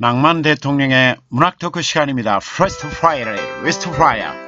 낭만 대통령의 문학 토크 시간입니다. First 프 r 스트프라이 e 의 웨스트 프라이어.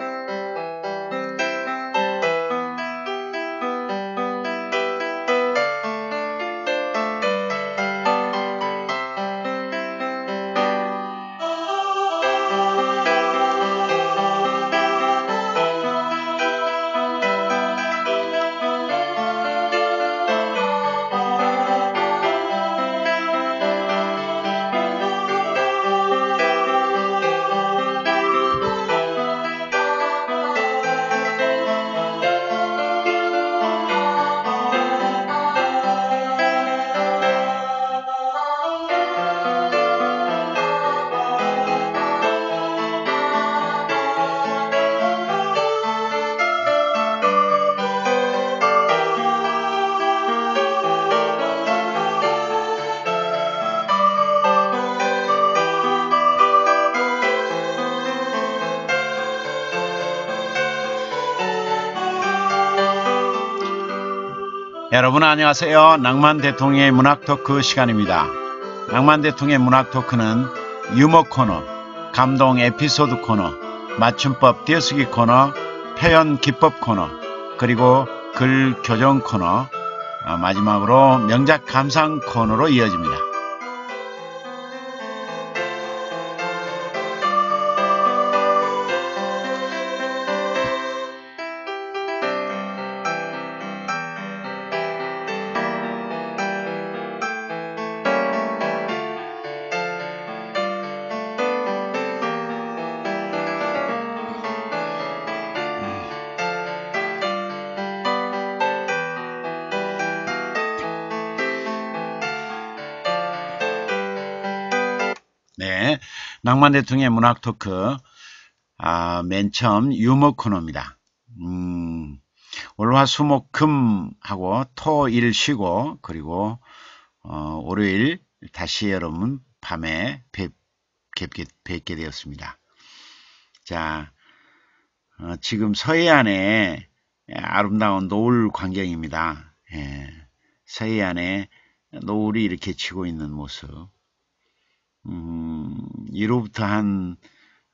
안녕하세요. 낭만 대통령의 문학 토크 시간입니다. 낭만 대통령의 문학 토크는 유머 코너, 감동 에피소드 코너, 맞춤법 띄어쓰기 코너, 표현 기법 코너, 그리고 글 교정 코너, 어, 마지막으로 명작 감상 코너로 이어집니다. 박만 대통령의 문학 토크, 아, 맨 처음 유머 코너입니다. 음, 월화 수목금 하고 토, 일 쉬고, 그리고, 어, 월요일 다시 여러분 밤에 뵙, 뵙게, 뵙게 되었습니다. 자, 어, 지금 서해안에 아름다운 노을 광경입니다. 예, 서해안에 노을이 이렇게 치고 있는 모습. 이로부터 한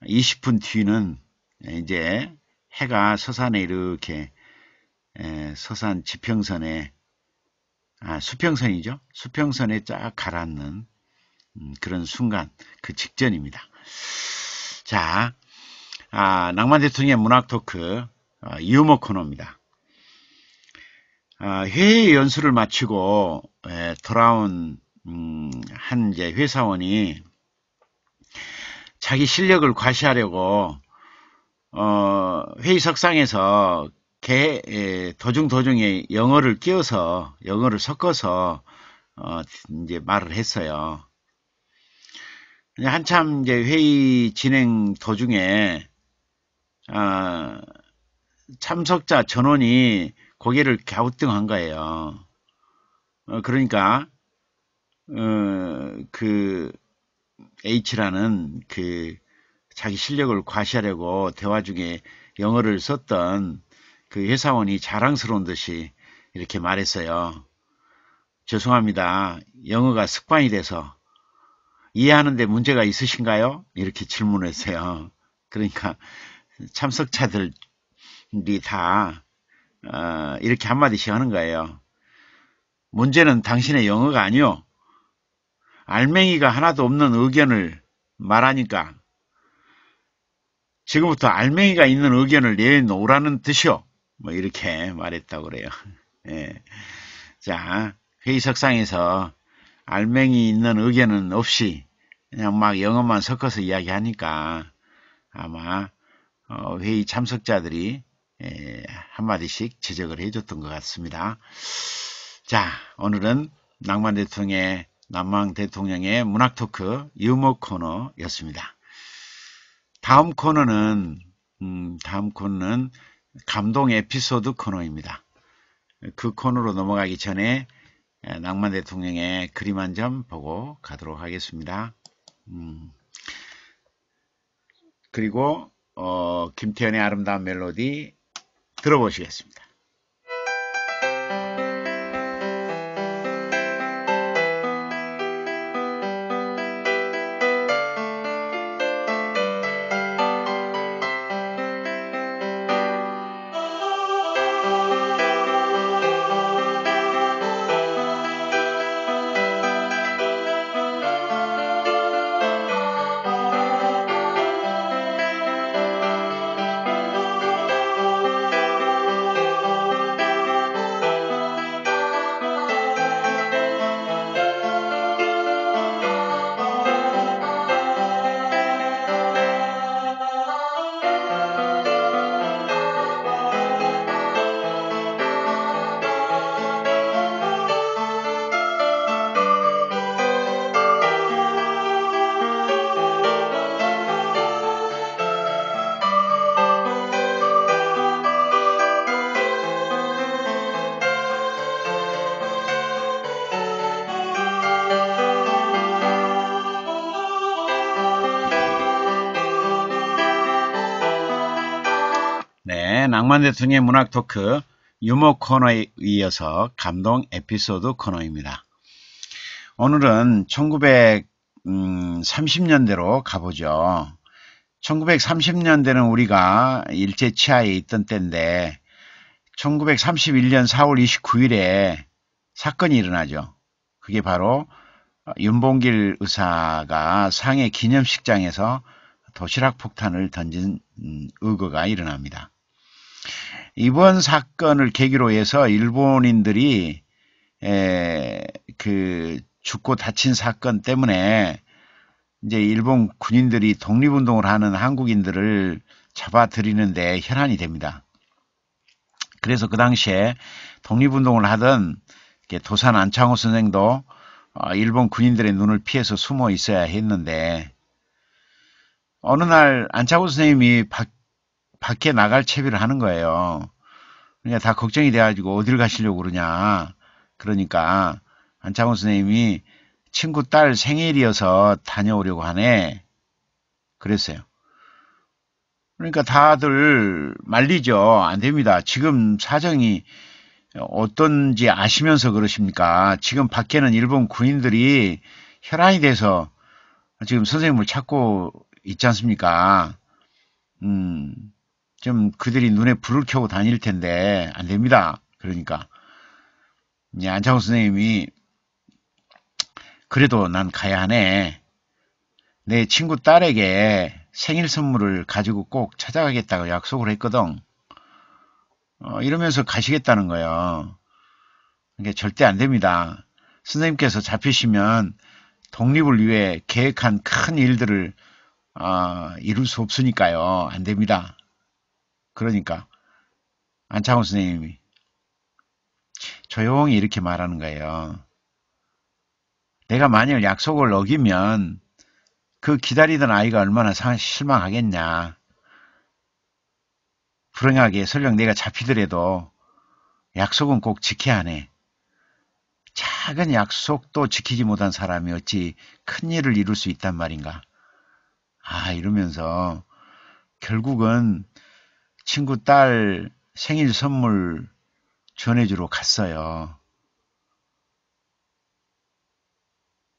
20분 뒤는 이제 해가 서산에 이렇게 서산 지평선에 아, 수평선이죠. 수평선에 쫙 가라앉는 음, 그런 순간, 그 직전입니다. 자, 아, 낭만 대통령의 문학 토크 아, 어, 유머 코너입니다. 아, 회의 연수를 마치고 에, 돌아온 음, 한 이제 회사원이 자기 실력을 과시하려고 어, 회의 석상에서 개, 에, 도중도중에 영어를 끼워서 영어를 섞어서 어, 이제 말을 했어요. 한참 이제 회의 진행 도중에 어, 참석자 전원이 고개를 갸우뚱한 거예요. 어, 그러니까 어, 그 H라는 그 자기 실력을 과시하려고 대화 중에 영어를 썼던 그 회사원이 자랑스러운 듯이 이렇게 말했어요. 죄송합니다. 영어가 습관이 돼서 이해하는데 문제가 있으신가요? 이렇게 질문했어요. 그러니까 참석자들이 다 어, 이렇게 한마디씩 하는 거예요. 문제는 당신의 영어가 아니요. 알맹이가 하나도 없는 의견을 말하니까 지금부터 알맹이가 있는 의견을 내놓으라는 뜻이요. 뭐 이렇게 말했다고 그래요. 예. 자, 회의석상에서 알맹이 있는 의견은 없이 그냥 막 영어만 섞어서 이야기하니까 아마 어, 회의 참석자들이 예, 한마디씩 지적을 해줬던 것 같습니다. 자, 오늘은 낭만 대통령의 남망 대통령의 문학 토크 유머 코너였습니다. 다음 코너는 음, 다음 코너는 감동 에피소드 코너입니다. 그 코너로 넘어가기 전에 낭만 대통령의 그림 한 점 보고 가도록 하겠습니다. 음, 그리고 어, 김태현의 아름다운 멜로디 들어보시겠습니다. 이만한 대통령의 문학 토크 유머 코너에 이어서 감동 에피소드 코너입니다. 오늘은 1930년대로 가보죠. 1930년대는 우리가 일제 치하에 있던 때인데 1931년 4월 29일에 사건이 일어나죠. 그게 바로 윤봉길 의사가 상해 기념식장에서 도시락 폭탄을 던진 음, 의거가 일어납니다. 이번 사건을 계기로 해서 일본인들이 에, 그 죽고 다친 사건 때문에 이제 일본 군인들이 독립운동을 하는 한국인들을 잡아들이는데 혈안이 됩니다. 그래서 그 당시에 독립운동을 하던 도산 안창호 선생도 어, 일본 군인들의 눈을 피해서 숨어 있어야 했는데 어느 날 안창호 선생님이 박, 밖에 나갈 채비를 하는 거예요. 그러니까 다 걱정이 돼가지고 어딜 가시려고 그러냐. 그러니까 안창호 선생님이 친구 딸 생일이어서 다녀오려고 하네. 그랬어요. 그러니까 다들 말리죠. 안 됩니다. 지금 사정이 어떤지 아시면서 그러십니까? 지금 밖에는 일본 군인들이 혈안이 돼서 지금 선생님을 찾고 있지 않습니까? 음, 좀 그들이 눈에 불을 켜고 다닐 텐데 안 됩니다. 그러니까 이제 안창호 선생님이 그래도 난 가야 하네. 내 친구 딸에게 생일 선물을 가지고 꼭 찾아가겠다고 약속을 했거든. 어, 이러면서 가시겠다는 거예요. 이게 절대 안 됩니다. 선생님께서 잡히시면 독립을 위해 계획한 큰 일들을 어, 이룰 수 없으니까요. 안 됩니다. 그러니까 안창호 선생님이 조용히 이렇게 말하는 거예요. 내가 만약 약속을 어기면 그 기다리던 아이가 얼마나 실망하겠냐. 불행하게 설령 내가 잡히더라도 약속은 꼭 지켜야 하네. 작은 약속도 지키지 못한 사람이 어찌 큰 일을 이룰 수 있단 말인가. 아, 이러면서 결국은 친구 딸 생일 선물 전해주러 갔어요.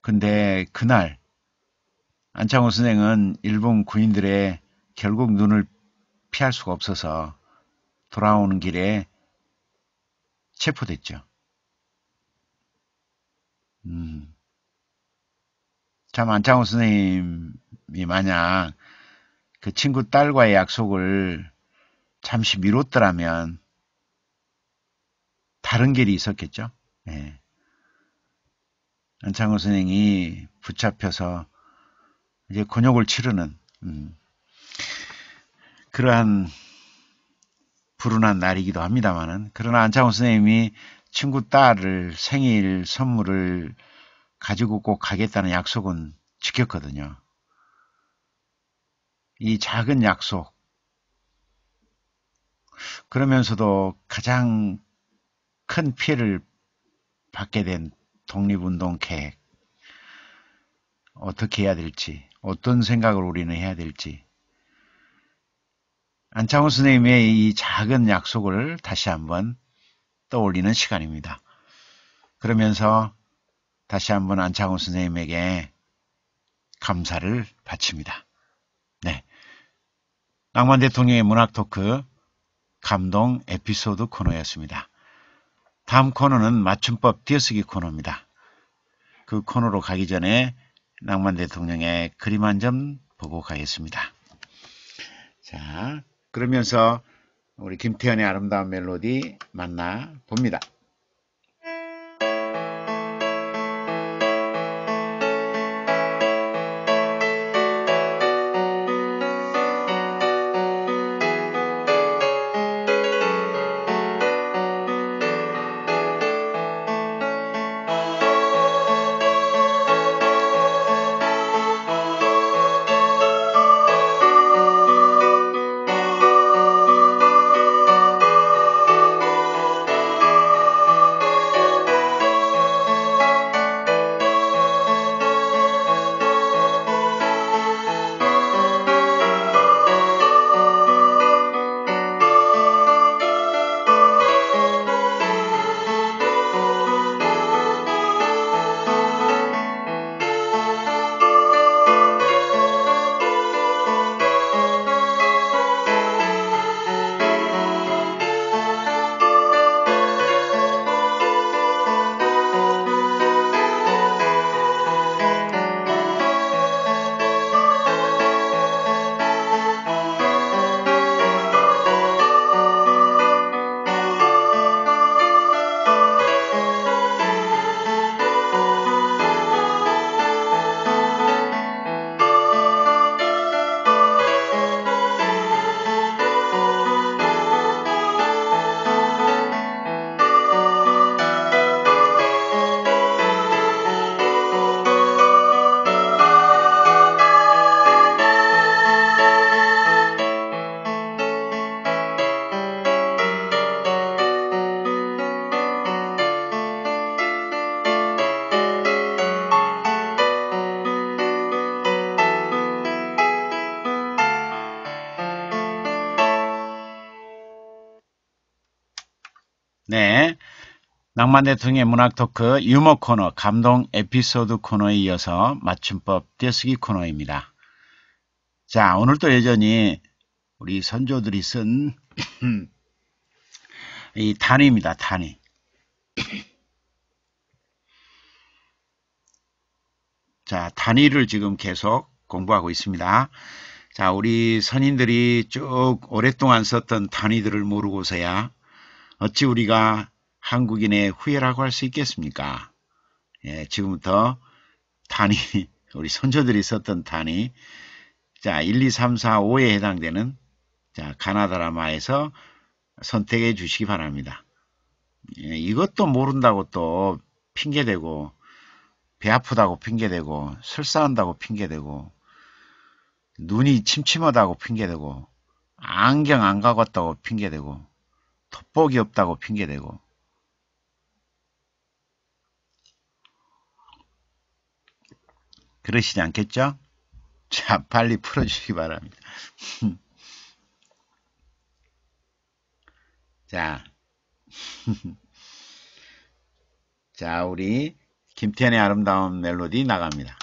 근데 그날 안창호 선생은 일본 군인들의 결국 눈을 피할 수가 없어서 돌아오는 길에 체포됐죠. 음. 참 안창호 선생님이 만약 그 친구 딸과의 약속을 잠시 미뤘더라면 다른 길이 있었겠죠. 예. 안창호 선생이 붙잡혀서 이제 곤욕을 치르는 음, 그러한 불운한 날이기도 합니다만은 그러나 안창호 선생님이 친구 딸을 생일 선물을 가지고 꼭 가겠다는 약속은 지켰거든요. 이 작은 약속 그러면서도 가장 큰 피해를 받게 된 독립운동 계획 어떻게 해야 될지 어떤 생각을 우리는 해야 될지 안창호 선생님의 이 작은 약속을 다시 한번 떠올리는 시간입니다. 그러면서 다시 한번 안창호 선생님에게 감사를 바칩니다. 네. 낭만 대통령의 문학 토크 감동 에피소드 코너였습니다. 다음 코너는 맞춤법 띄어쓰기 코너입니다. 그 코너로 가기 전에 낭만 대통령의 그림 한 점 보고 가겠습니다. 자, 그러면서 우리 김태현의 아름다운 멜로디 만나 봅니다. 장만대 등의 문학 토크 유머 코너, 감동 에피소드 코너에 이어서 맞춤법 떼쓰기 코너입니다. 자, 오늘도 여전히 우리 선조들이 쓴 이 단위입니다. 단위. 자, 단위를 지금 계속 공부하고 있습니다. 자, 우리 선인들이 쭉 오랫동안 썼던 단위들을 모르고서야 어찌 우리가 한국인의 후예라고 할 수 있겠습니까? 예, 지금부터 단위, 우리 선조들이 썼던 단위, 자, 1, 2, 3, 4, 5에 해당되는, 자, 가나다라마에서 선택해 주시기 바랍니다. 예, 이것도 모른다고 또 핑계대고, 배 아프다고 핑계대고, 설사한다고 핑계대고, 눈이 침침하다고 핑계대고, 안경 안 가꿨다고 핑계대고, 돋보기 없다고 핑계대고, 그러시지 않겠죠? 자, 빨리 풀어주시기 바랍니다. 자, 자, 우리 김태현의 아름다운 멜로디 나갑니다.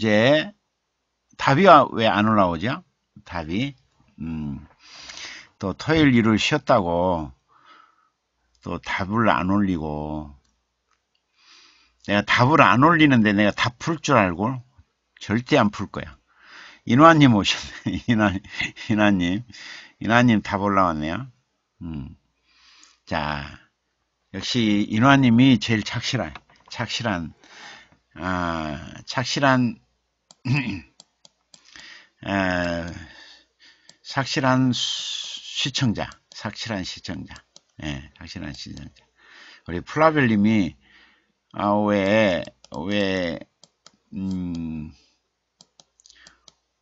이제 답이 왜 안 올라오죠? 답이 음, 또 토요일 일을 쉬었다고 또 답을 안 올리고 내가 답을 안 올리는데 내가 다풀줄 알고 절대 안 풀 거야. 인화님 오셨네. 인화, 인화님. 인화님 답 올라왔네요. 음. 자, 역시 인화님이 제일 착실한, 착실한, 아, 착실한 에, 삭실한 시청자, 삭실한 시청자, 예, 삭실한 시청자. 우리 플라벨님이 아, 왜, 왜, 음,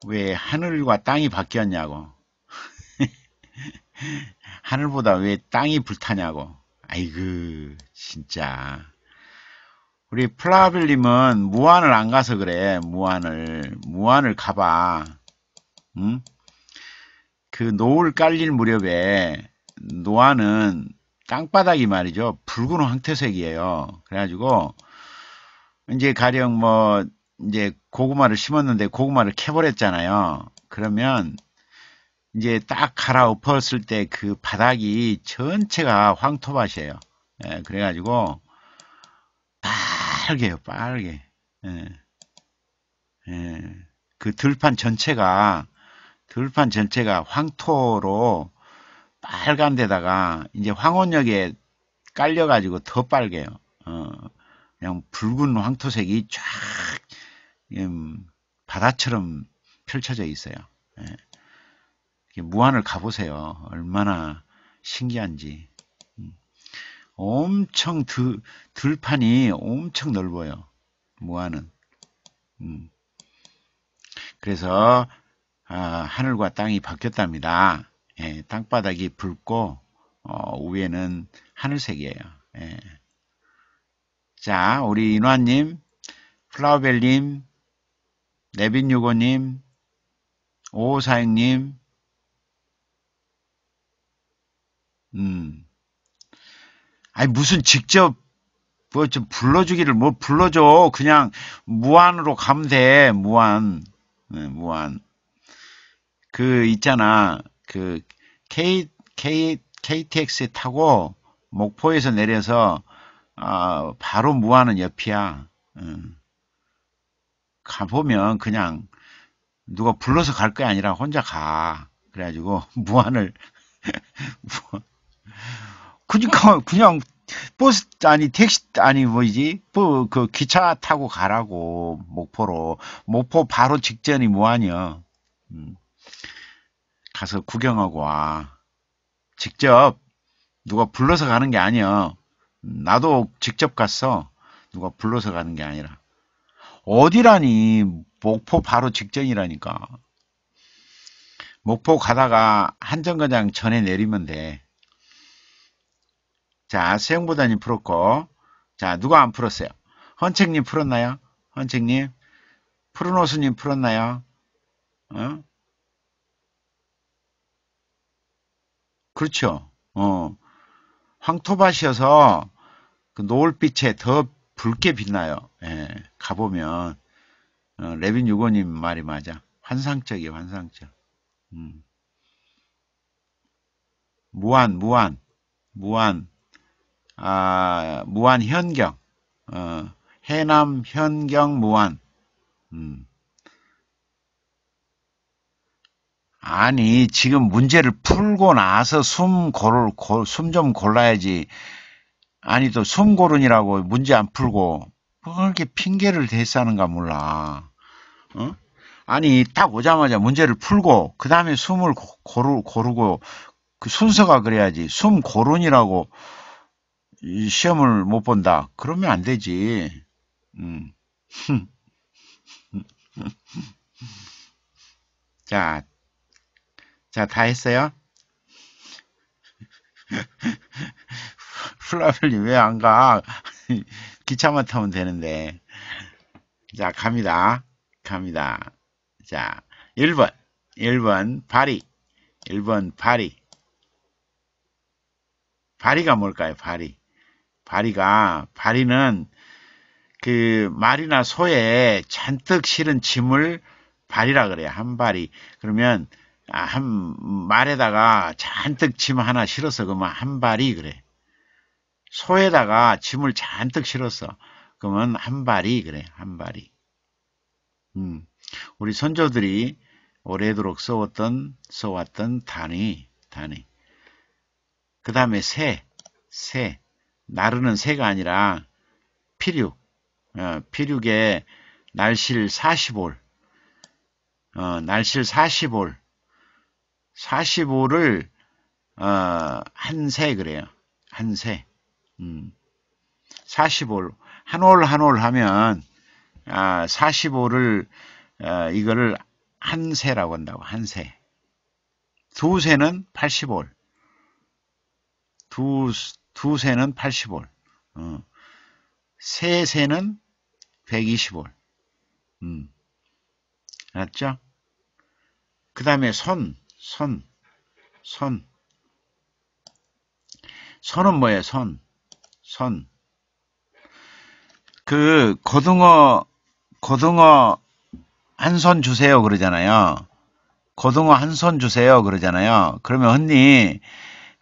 왜 하늘과 땅이 바뀌었냐고. 하늘보다 왜 땅이 불타냐고. 아이고, 진짜. 우리 플라빌님은 무한을 안 가서 그래. 무한을. 무한을 가봐. 응? 그 노을 깔릴 무렵에 노안은 땅바닥이 말이죠. 붉은 황태색이에요. 그래가지고 이제 가령 뭐 이제 고구마를 심었는데 고구마를 캐버렸잖아요. 그러면 이제 딱 갈아엎었을 때 그 바닥이 전체가 황토밭이에요. 예, 그래가지고 빨개요, 빨개. 예. 예. 그 들판 전체가, 들판 전체가 황토로 빨간 데다가 이제 황혼역에 깔려가지고 더 빨개요. 어, 그냥 붉은 황토색이 쫙 음, 바다처럼 펼쳐져 있어요. 예. 무한을 가보세요. 얼마나 신기한지. 엄청 드, 들판이 엄청 넓어요. 무아는 음. 그래서 아, 하늘과 땅이 바뀌었답니다. 예, 땅바닥이 붉고 어, 위에는 하늘색이에요. 예. 자, 우리 인화님, 플라우벨님, 네빈유고님, 오호사행님, 음. 아니 무슨 직접 뭐 좀 불러주기를 뭐 불러줘 그냥 무한으로 가면 돼 무한 네, 무한 그 있잖아 그 K K KTX 타고 목포에서 내려서 아 바로 무한은 옆이야. 응. 가보면 그냥 누가 불러서 갈 거야 아니라 혼자 가. 그래가지고 무한을 그니까 그냥 버스 아니 택시 아니 뭐지 뭐 그 기차 타고 가라고 목포로 목포 바로 직전이 뭐하냐 음. 가서 구경하고 와 직접 누가 불러서 가는 게 아니야 음, 나도 직접 갔어 누가 불러서 가는 게 아니라 어디라니 목포 바로 직전이라니까 목포 가다가 한정거장 전에 내리면 돼 자, 수영보다님 풀었고. 자, 누가 안 풀었어요? 헌책님 풀었나요? 헌책님? 푸른 호수님 풀었나요? 어? 그렇죠. 어. 황토밭이어서 그 노을빛에 더 붉게 빛나요. 예, 가보면 어, 레빈 유고님 말이 맞아. 환상적이에요. 환상적. 음. 무한, 무한, 무한. 아, 무한 현경, 어, 해남 현경 무한. 음. 아니 지금 문제를 풀고 나서 숨 고를 숨 좀 골라야지. 아니 또 숨고른이라고 문제 안 풀고 뭐 이렇게 핑계를 대사하는가 몰라. 어? 아니 딱 오자마자 문제를 풀고 그 다음에 숨을 고르, 고르고 그 순서가 그래야지 숨 고른이라고 시험을 못 본다. 그러면 안 되지. 음. 자, 자, 다 했어요? 플라블리 왜 안 가? 기차만 타면 되는데. 자, 갑니다. 갑니다. 자, 1번. 1번, 파리. 1번, 파리. 파리가 뭘까요, 파리? 바리가 바리는 그 말이나 소에 잔뜩 실은 짐을 발이라 그래요. 한 발이. 그러면 아, 한 말에다가 잔뜩 짐 하나 실어서 그러면 한 발이 그래. 소에다가 짐을 잔뜩 실어서 그러면 한 발이 그래. 한 발이. 음. 우리 선조들이 오래도록 써왔던 써왔던 단위 단위. 그 다음에 새 새. 나르는 새가 아니라 피륙, 어, 피륙의 날실 40올, 어, 날실 40올, 4 0올 어, 한새 그래요. 한 새. 음. 40올, 한 올 한 올 하면 아, 4 5를 어, 이거를 한 새라고 한다고 한 새. 두 새는 80올. 두, 두세는 80월, 어. 세세는 120월. 음. 알았죠? 그 다음에 손, 손, 손. 손은 뭐예요? 손, 손. 그 고등어, 고등어 한 손 주세요 그러잖아요. 고등어 한 손 주세요 그러잖아요. 그러면 흔히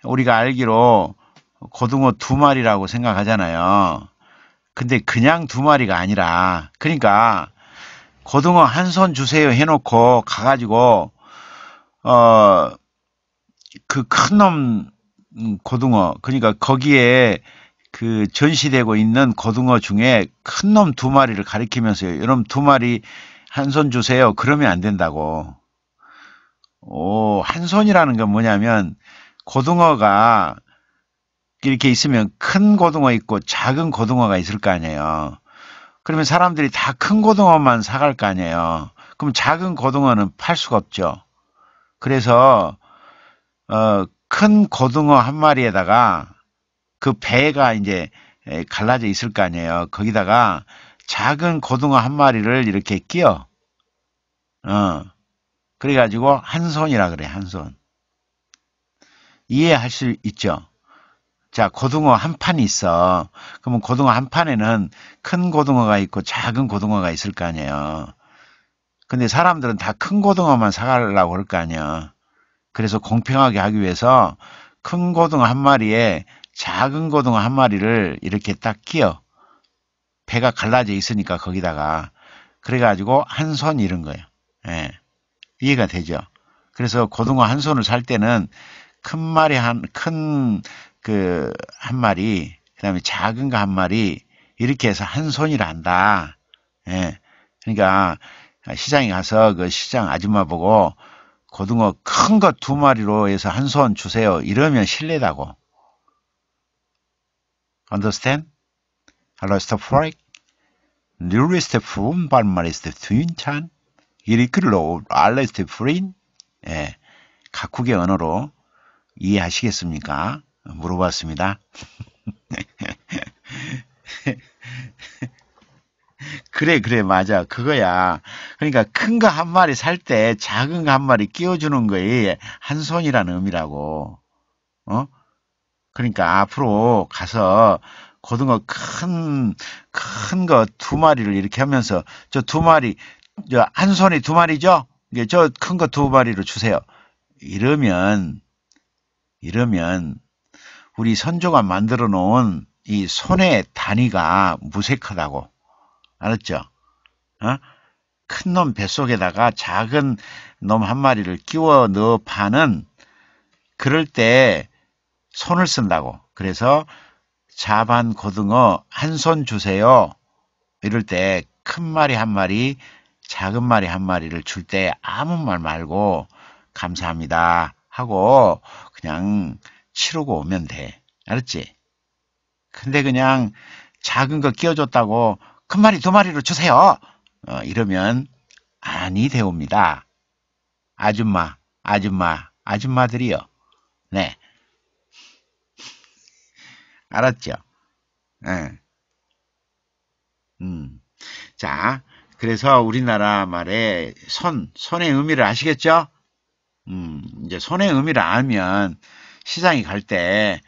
우리가 알기로 고등어 두 마리라고 생각하잖아요. 근데 그냥 두 마리가 아니라 그러니까 고등어 한 손 주세요 해놓고 가가지고 어 그 큰 놈 고등어 그러니까 거기에 그 전시되고 있는 고등어 중에 큰 놈 두 마리를 가리키면서요. 여러분 두 마리 한 손 주세요. 그러면 안 된다고. 오, 한 손이라는 건 뭐냐면 고등어가 이렇게 있으면 큰 고등어 있고 작은 고등어가 있을 거 아니에요. 그러면 사람들이 다 큰 고등어만 사갈 거 아니에요. 그럼 작은 고등어는 팔 수가 없죠. 그래서 어, 큰 고등어 한 마리에다가 그 배가 이제 갈라져 있을 거 아니에요. 거기다가 작은 고등어 한 마리를 이렇게 끼어. 어. 그래가지고 한 손이라 그래, 한 손. 이해할 수 있죠? 자, 고등어 한 판이 있어. 그러면 고등어 한 판에는 큰 고등어가 있고 작은 고등어가 있을 거 아니에요. 근데 사람들은 다 큰 고등어만 사가려고 할 거 아니야. 그래서 공평하게 하기 위해서 큰 고등어 한 마리에 작은 고등어 한 마리를 이렇게 딱 끼어. 배가 갈라져 있으니까 거기다가. 그래가지고 한 손 잃은 거예요. 예. 이해가 되죠? 그래서 고등어 한 손을 살 때는 큰 마리 한, 큰 그한 마리, 그 다음에 작은 거 한 마리, 이렇게 해서 한 손이란다. 예. 그러니까 시장에 가서 그 시장 아줌마 보고 고등어 큰 거 두 마리로 해서 한 손 주세요. 이러면 실례다고. Understand? 알라스터 프라이크? 뉴리스트 품 발마리스트 튜인찬? 이리클로 알레스트 프린? 예. 각국의 언어로 이해하시겠습니까? 물어봤습니다. 그래 그래 맞아 그거야 그러니까 큰 거 한 마리 살 때 작은 거 한 마리 끼워주는 거에 한 손이라는 의미라고 어 그러니까 앞으로 가서 고등어 큰큰 거 두 마리를 이렇게 하면서 저 두 마리 저 한 손에 두 마리죠 예, 저큰 거 두 마리로 주세요 이러면 이러면 우리 선조가 만들어 놓은 이 손의 단위가 무색하다고 알았죠? 어? 큰놈 뱃속에다가 작은 놈 한 마리를 끼워 넣어 파는 그럴 때 손을 쓴다고 그래서 자반 고등어 한 손 주세요 이럴 때 큰 마리 한 마리 작은 마리 한 마리를 줄 때 아무 말 말고 감사합니다 하고 그냥 치르고 오면 돼. 알았지? 근데 그냥 작은 거 끼워줬다고 큰 마리 두 마리로 주세요. 어, 이러면 아니 되옵니다. 아줌마, 아줌마, 아줌마들이요. 네. 알았죠? 응. 예. 음. 자, 그래서 우리나라 말에 손, 손의 의미를 아시겠죠? 음, 이제 손의 의미를 알면 시장에 갈때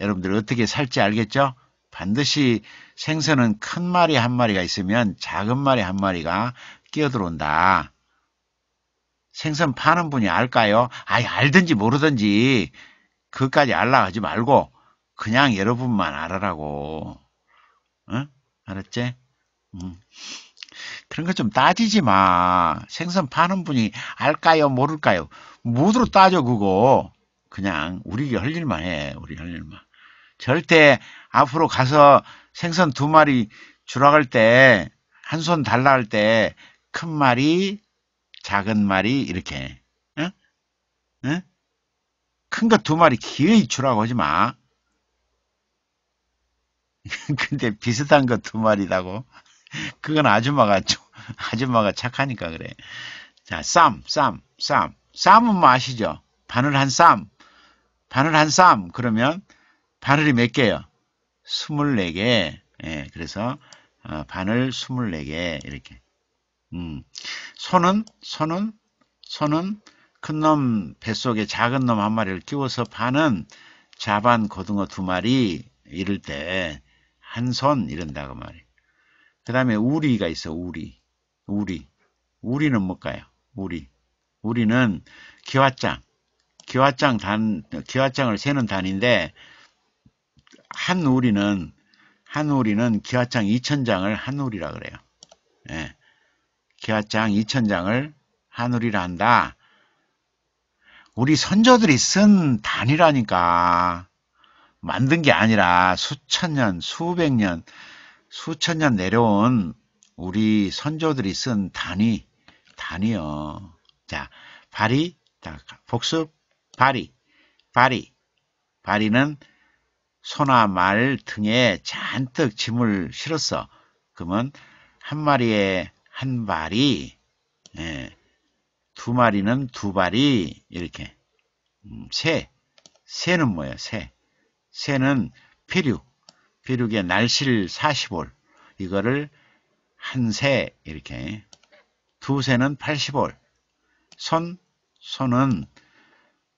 여러분들 어떻게 살지 알겠죠? 반드시 생선은 큰 마리 한 마리가 있으면 작은 마리 한 마리가 끼어들어온다. 생선 파는 분이 알까요? 아예 알든지 모르든지 그까지 알라하지 말고 그냥 여러분만 알아라고. 응? 알았지? 응. 음. 그런 거 좀 따지지 마. 생선 파는 분이 알까요? 모를까요? 무두로 따져 그거. 그냥 우리가 할 일만 해. 우리 할 일만. 절대 앞으로 가서 생선 두 마리 주라 할 때, 한 손 달라 할 때, 큰 마리 작은 마리 이렇게. 응? 응? 큰 거 두 마리 기어이 주라고 하지 마. 근데 비슷한 거 두 마리라고? 그건 아줌마가, 아줌마가 착하니까 그래. 자, 쌈, 쌈, 쌈. 쌈은 뭐 아시죠? 바늘 한 쌈. 바늘 한쌈 그러면 바늘이 몇 개요? 24개. 예, 그래서 어, 바늘 24개 이렇게. 음. 손은 손은 손은 큰 놈 뱃속에 작은 놈 한 마리를 끼워서 파는 자반 고등어 두 마리 이럴 때 한 손 이런다고 말이에요. 그 다음에 우리가 있어 우리 우리 우리는 뭘까요? 우리 우리는 기왓장 기화장 단, 기화장을 세는 단인데, 한 우리는, 한 우리는 기화장 2천장을 한 우리라 그래요. 예. 기화장 2천장을 한 우리라 한다. 우리 선조들이 쓴 단이라니까. 만든 게 아니라 수천 년, 수백 년, 수천 년 내려온 우리 선조들이 쓴단이단이요 자, 발이, 복습, 발이, 발이, 발이는 소나 말 등에 잔뜩 짐을 실었어. 그러면 한 마리에 한 발이, 예, 두 마리는 두 발이 이렇게. 음, 새, 새는 뭐예요? 새, 새는 피륙, 피륙의 날실 40월 이거를 한새 이렇게 두 새는 80월 손, 손은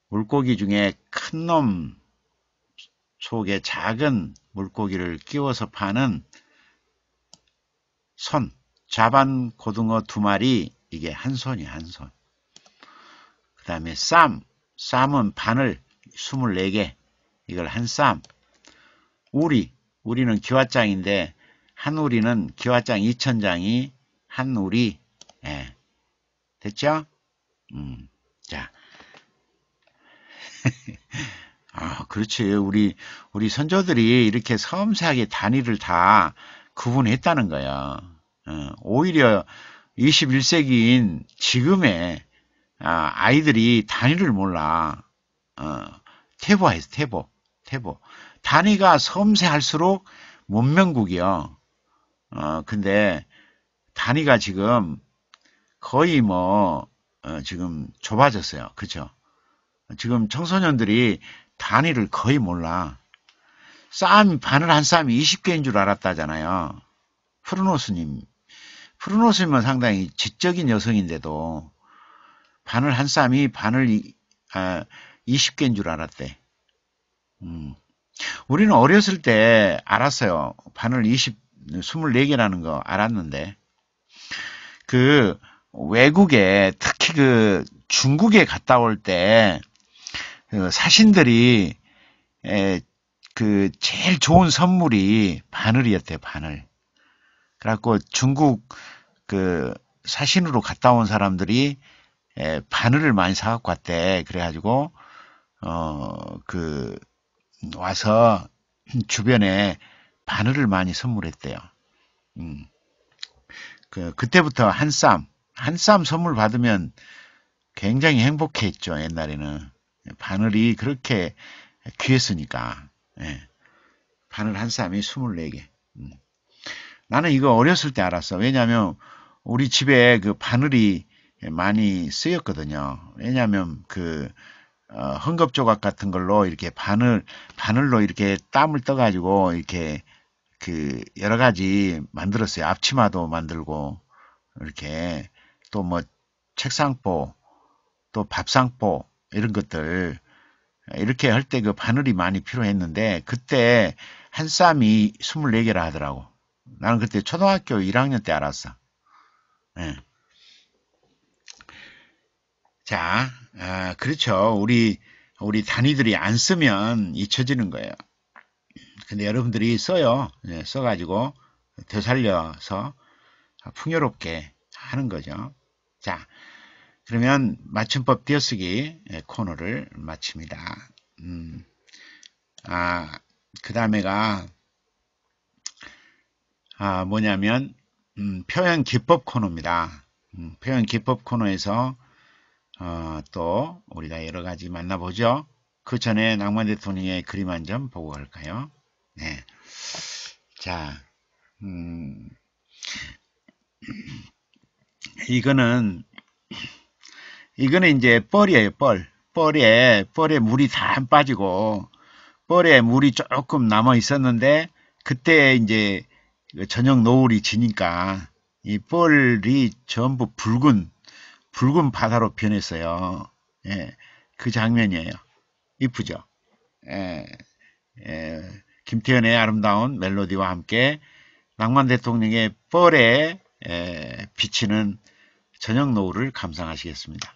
물고기 중에 큰 놈 속에 작은 물고기를 끼워서 파는 손, 자반 고등어 두 마리, 이게 한 손이 한 손. 그 다음에 쌈, 쌈은 바늘 24개, 이걸 한 쌈. 우리, 우리는 기왓장인데한 우리는 기왓장 2천장이 한 우리, 예. 됐죠? 음, 자, 아, 그렇지. 우리, 우리 선조들이 이렇게 섬세하게 단위를 다 구분했다는 거야. 어, 오히려 21세기인 지금의 아, 이들이 단위를 몰라. 어, 태보해서 태보, 태보. 단위가 섬세할수록 문명국이요. 어, 근데 단위가 지금 거의 뭐 어, 지금 좁아졌어요. 그죠? 지금 청소년들이 단위를 거의 몰라. 쌈, 바늘 한 쌈이 20개인 줄 알았다잖아요. 프르노스님. 프르노스님은 상당히 지적인 여성인데도 바늘 한 쌈이 바늘 아, 20개인 줄 알았대. 음. 우리는 어렸을 때 알았어요. 바늘 20, 24개라는 거 알았는데. 그, 외국에, 특히 그 중국에 갔다 올 때, 어, 사신들이 에, 그 제일 좋은 선물이 바늘이었대요 바늘. 그래갖고 중국 그 사신으로 갔다 온 사람들이 에, 바늘을 많이 사갖고 왔대. 그래가지고 어 그 와서 주변에 바늘을 많이 선물했대요. 음. 그 그때부터 한쌈 한 쌈 선물 받으면 굉장히 행복했죠 옛날에는. 바늘이 그렇게 귀했으니까 예. 바늘 한 쌈이 24개 음. 나는 이거 어렸을 때 알았어 왜냐하면 우리 집에 그 바늘이 많이 쓰였거든요 왜냐하면 그 어, 헝겊 조각 같은 걸로 이렇게 바늘 바늘로 이렇게 땀을 떠가지고 이렇게 그 여러 가지 만들었어요 앞치마도 만들고 이렇게 또 뭐 책상보 또 밥상보 이런 것들 이렇게 할 때 그 바늘이 많이 필요했는데 그때 한 쌈이 24개라 하더라고. 나는 그때 초등학교 1학년 때 알았어. 네. 자, 아, 그렇죠. 우리 우리 단위들이 안 쓰면 잊혀지는 거예요. 근데 여러분들이 써요. 네, 써가지고 되살려서 풍요롭게 하는 거죠. 자, 그러면 맞춤법 띄어쓰기 예, 코너를 마칩니다. 음, 아, 그 다음에가 아, 뭐냐면 음, 표현 기법 코너입니다. 음, 표현 기법 코너에서 어, 또 우리가 여러 가지 만나보죠. 그 전에 낭만 대통령의 그림 한 점 보고 갈까요? 네. 자, 음. 이거는 이거는 이제 뻘이에요, 뻘. 뻘에, 뻘에 물이 다 빠지고, 뻘에 물이 조금 남아 있었는데, 그때 이제 그 저녁 노을이 지니까, 이 뻘이 전부 붉은, 붉은 바다로 변했어요. 예, 그 장면이에요. 이쁘죠? 예, 예, 김태현의 아름다운 멜로디와 함께 낭만 대통령의 뻘에 에, 예, 비치는 저녁 노을을 감상하시겠습니다.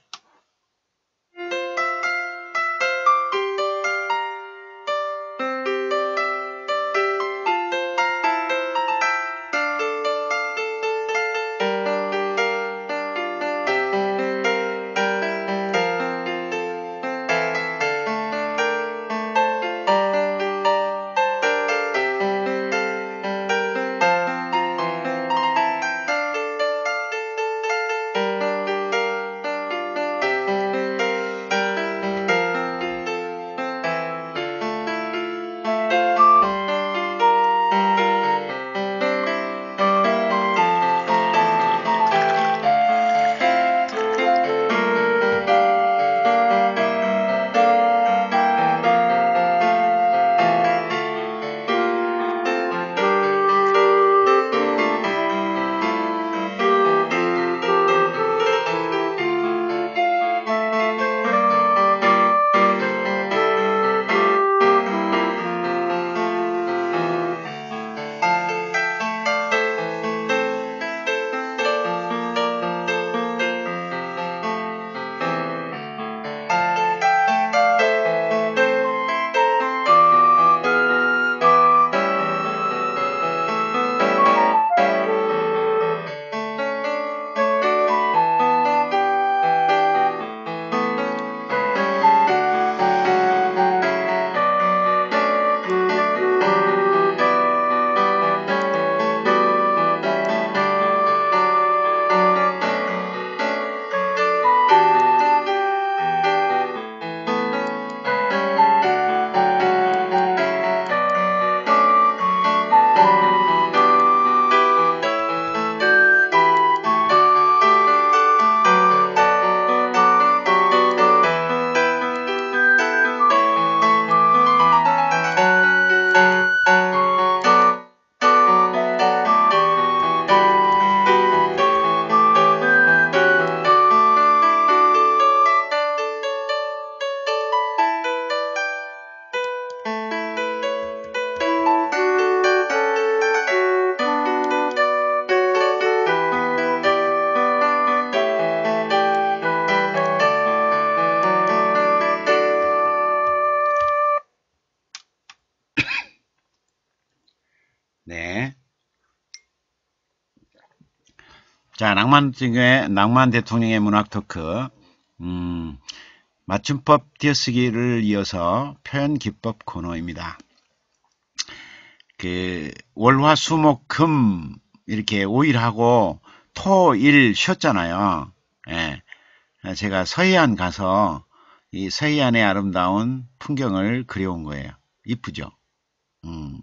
낭만 중에 낭만 대통령의 문학 토크 음, 맞춤법 띄어쓰기를 이어서 표현 기법 코너입니다. 그 월화 수목 금 이렇게 5일 하고 토일 쉬었잖아요. 예. 제가 서해안 가서 이 서해안의 아름다운 풍경을 그려온 거예요. 이쁘죠? 음.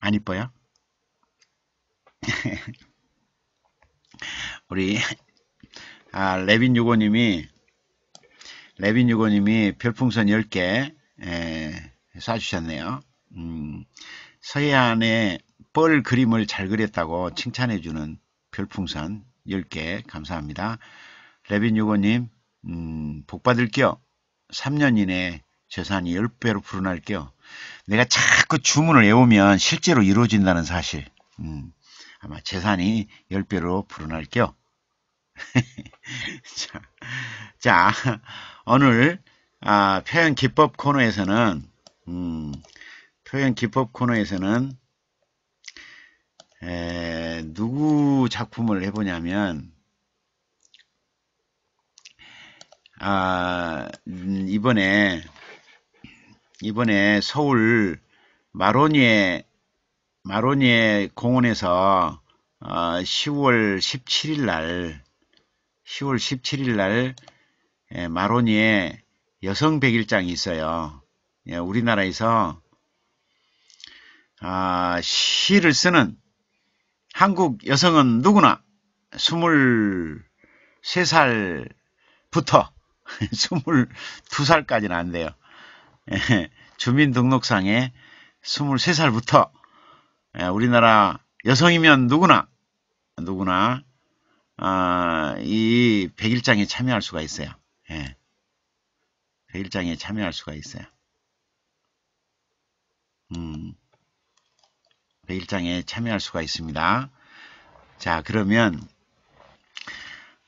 안 이뻐요? 우리 아, 레빈 유고님이 레빈 유고님이 별풍선 10개 에, 예, 쏴주셨네요. 음, 서해안에뻘 그림을 잘 그렸다고 칭찬해주는 별풍선 10개 감사합니다. 레빈 유고님 음, 복받을게요. 3년 이내 재산이 10배로 불어날게요. 내가 자꾸 주문을 외우면 실제로 이루어진다는 사실. 음, 아마 재산이 10배로 불어날게요. 자, 자, 오늘 아, 표현 기법 코너에서는 음, 표현 기법 코너에서는 에, 누구 작품을 해보냐면 아, 음, 이번에 이번에 서울 마로니에 마로니에 공원에서 10월 어, 17일 날 10월 17일 날 예, 마로니에 여성 백일장이 있어요. 예, 우리나라에서 아, 시를 쓰는 한국 여성은 누구나 23살부터 22살까지는 안 돼요. 예, 주민등록상에 23살부터 예, 우리나라 여성이면 누구나 누구나 아, 이 101장에 참여할 수가 있어요. 예. 101장에 참여할 수가 있어요. 음, 101장에 참여할 수가 있습니다. 자, 그러면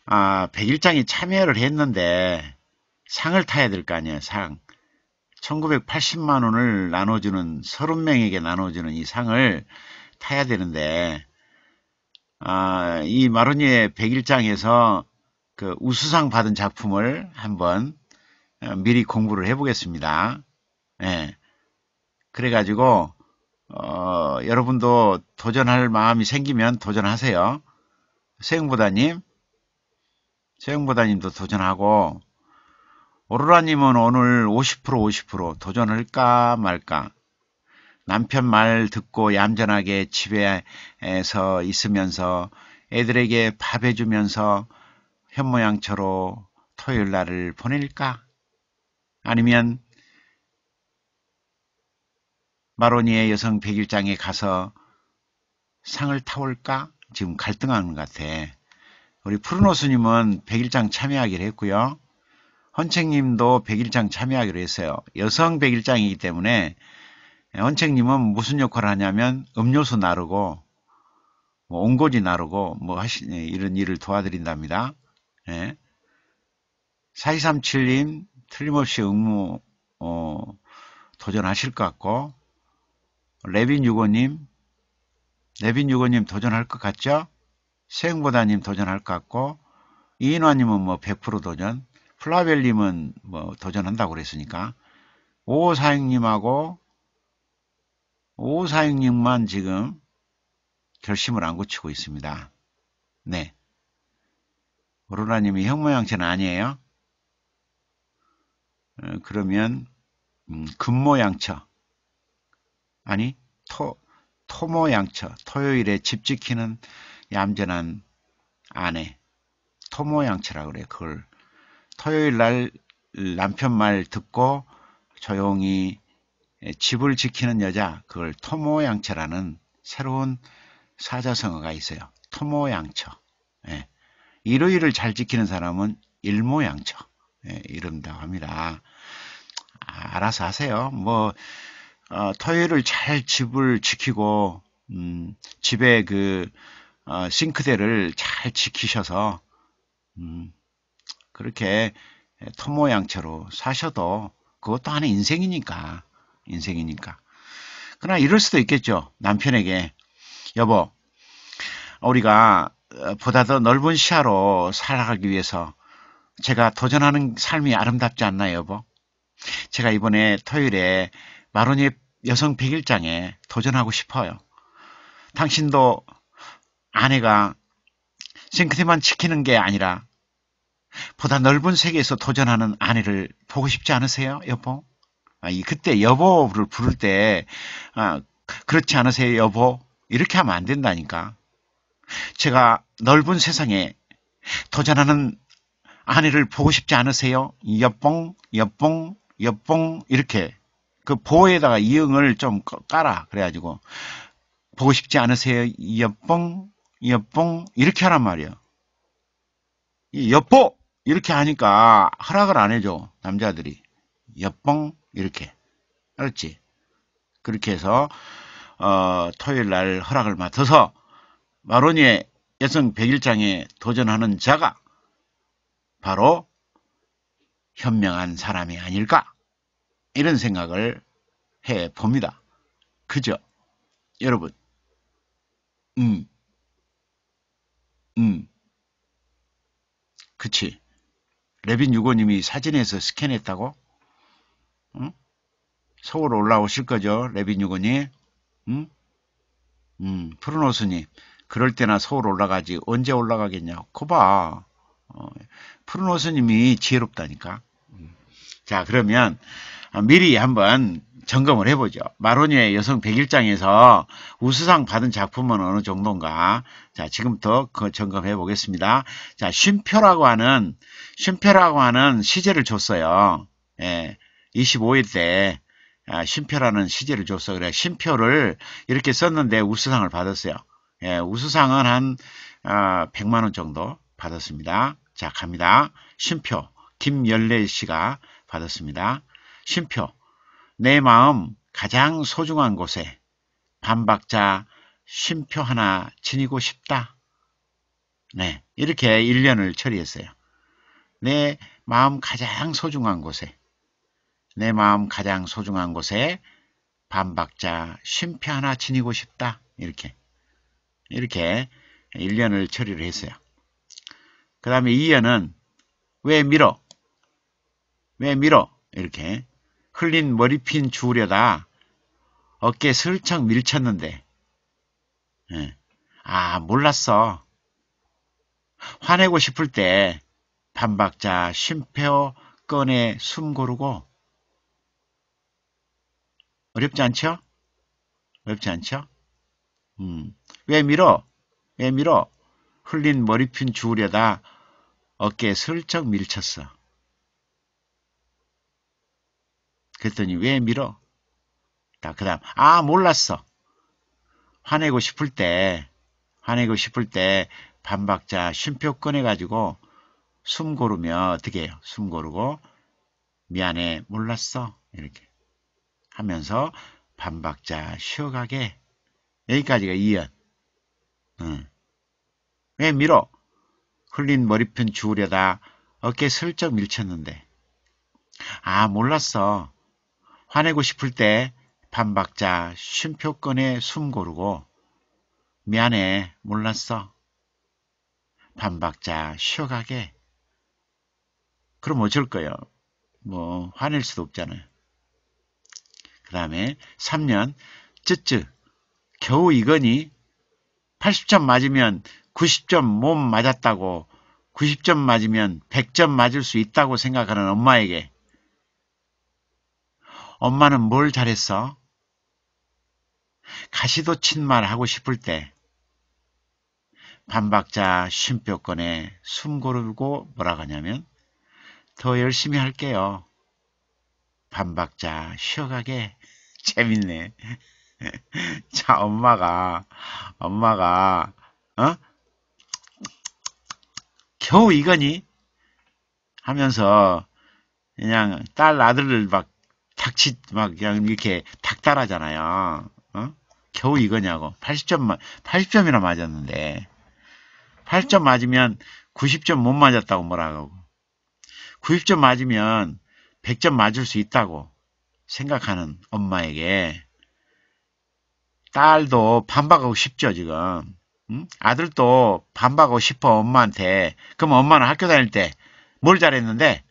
아, 101장에 참여를 했는데 상을 타야 될 거 아니에요, 상. 1980만 원을 나눠주는 30명에게 나눠주는 이 상을 타야 되는데 아, 이 마로니의 101장에서 그 우수상 받은 작품을 한번 어, 미리 공부를 해보겠습니다. 예. 그래가지고 어, 여러분도 도전할 마음이 생기면 도전하세요. 세영보다님, 세영보다님도 도전하고 오로라님은 오늘 50% 50% 도전할까 말까? 남편 말 듣고 얌전하게 집에서 있으면서 애들에게 밥 해주면서 현모양처로 토요일 날을 보낼까? 아니면 마로니의 여성 백일장에 가서 상을 타올까? 지금 갈등하는 것 같아. 우리 푸르노스님은 백일장 참여하기로 했고요. 헌책님도 백일장 참여하기로 했어요. 여성 백일장이기 때문에 헌책님은 무슨 역할을 하냐면 음료수 나르고 뭐 옹고지 나르고 뭐 하신 시 예, 이런 일을 도와드린답니다. 예. 4237님 틀림없이 응모 어, 도전하실 것 같고 레빈 유고님 레빈 유고님 도전할 것 같죠? 세흥보다님 도전할 것 같고 이인화님은 뭐 100% 도전 플라벨님은 뭐 도전한다고 그랬으니까 오사영님하고 오사영님만 지금 결심을 안 고치고 있습니다. 네. 오로라님이 형모양체는 아니에요. 어, 그러면 음, 금모양처 아니 토, 토모양처 토요일에 집 지키는 얌전한 아내 토모양처라 그래 그걸 토요일 날 남편 말 듣고 조용히 집을 지키는 여자 그걸 토모양처라는 새로운 사자성어가 있어요. 토모양처. 예. 일요일을 잘 지키는 사람은 일모양처 예, 이런다고 합니다. 아, 알아서 하세요. 뭐 어, 토요일을 잘 집을 지키고 음, 집에 그 어, 싱크대를 잘 지키셔서 음, 그렇게 토모양처로 사셔도 그것도 하나 인생이니까 인생이니까 그러나 이럴 수도 있겠죠 남편에게 여보 우리가 어, 보다 더 넓은 시야로 살아가기 위해서 제가 도전하는 삶이 아름답지 않나요 여보 제가 이번에 토요일에 마로니 여성 백일장에 도전하고 싶어요 당신도 아내가 싱크대만 지키는 게 아니라 보다 넓은 세계에서 도전하는 아내를 보고 싶지 않으세요, 여보? 아, 그때 여보를 부를 때, 아, 그렇지 않으세요, 여보? 이렇게 하면 안 된다니까. 제가 넓은 세상에 도전하는 아내를 보고 싶지 않으세요? 여봉, 여봉, 여봉, 이렇게. 그 보호에다가 이응을 좀 깔아. 그래가지고, 보고 싶지 않으세요? 여봉, 여봉, 이렇게 하란 말이에요. 여보! 이렇게 하니까 허락을 안 해줘 남자들이 옆봉 이렇게 알았지 그렇게 해서 어, 토요일날 허락을 맡아서 마로니의 여성 101장에 도전하는 자가 바로 현명한 사람이 아닐까 이런 생각을 해 봅니다. 그죠? 여러분 음, 음, 그치. 레빈 유고님이 사진에서 스캔했다고? 응? 서울 올라오실 거죠, 레빈 유고님? 응? 음, 푸른호수님, 그럴 때나 서울 올라가지 언제 올라가겠냐? 거봐, 어, 푸른호수님이 지혜롭다니까. 음. 자, 그러면 아, 미리 한번 점검을 해보죠. 마로니의 여성 101장에서 우수상 받은 작품은 어느 정도인가? 자, 지금부터 그 점검해 보겠습니다. 자, 쉼표라고 하는, 쉼표라고 하는 시제를 줬어요. 예, 25일 때, 아, 쉼표라는 시제를 줬어. 그래, 쉼표를 이렇게 썼는데 우수상을 받았어요. 예, 우수상은 한, 아, 100만원 정도 받았습니다. 자, 갑니다. 쉼표. 김열래 씨가 받았습니다. 쉼표. 내 마음 가장 소중한 곳에 반박자 쉼표 하나 지니고 싶다. 네, 이렇게 1년을 처리했어요. 내 마음 가장 소중한 곳에 내 마음 가장 소중한 곳에 반박자 쉼표 하나 지니고 싶다. 이렇게 이렇게 1년을 처리를 했어요. 그 다음에 2년은 왜 밀어? 왜 밀어? 이렇게 흘린 머리핀 주우려다 어깨 슬쩍 밀쳤는데 예. 아 몰랐어. 화내고 싶을 때 반박자 심폐어 꺼내 숨 고르고 어렵지 않죠? 어렵지 않죠? 음. 왜 밀어? 왜 밀어? 흘린 머리핀 주우려다 어깨 슬쩍 밀쳤어. 그랬더니 왜 밀어? 자, 그 다음 아 몰랐어. 화내고 싶을 때 화내고 싶을 때 반박자 쉼표 꺼내가지고 숨 고르면 어떻게 해요? 숨 고르고 미안해 몰랐어 이렇게 하면서 반박자 쉬어가게 여기까지가 2연 응. 왜 밀어? 흘린 머리편 주우려다 어깨 슬쩍 밀쳤는데 아 몰랐어 화내고 싶을 때 반박자 쉼표건에 숨 고르고 미안해 몰랐어. 반박자 쉬어가게. 그럼 어쩔 거예요. 뭐 화낼 수도 없잖아요. 그 다음에 3년 쯔쯔 겨우 이거니 80점 맞으면 90점 몸 맞았다고 90점 맞으면 100점 맞을 수 있다고 생각하는 엄마에게 엄마는 뭘 잘했어? 가시도 친 말 하고 싶을 때 반박자 쉼표 꺼내 숨 고르고 뭐라 하냐면 더 열심히 할게요. 반박자 쉬어가게 재밌네. 자 엄마가 엄마가 어? 겨우 이거니? 하면서 그냥 딸 아들을 막 닥치 막 그냥 이렇게 닥달하잖아요. 어? 겨우 이거냐고. 80점 80점이나 맞았는데 8점 맞으면 90점 못 맞았다고 뭐라 하고 90점 맞으면 100점 맞을 수 있다고 생각하는 엄마에게 딸도 반박하고 싶죠 지금 응? 아들도 반박하고 싶어 엄마한테 그럼 엄마는 학교 다닐 때 뭘 잘했는데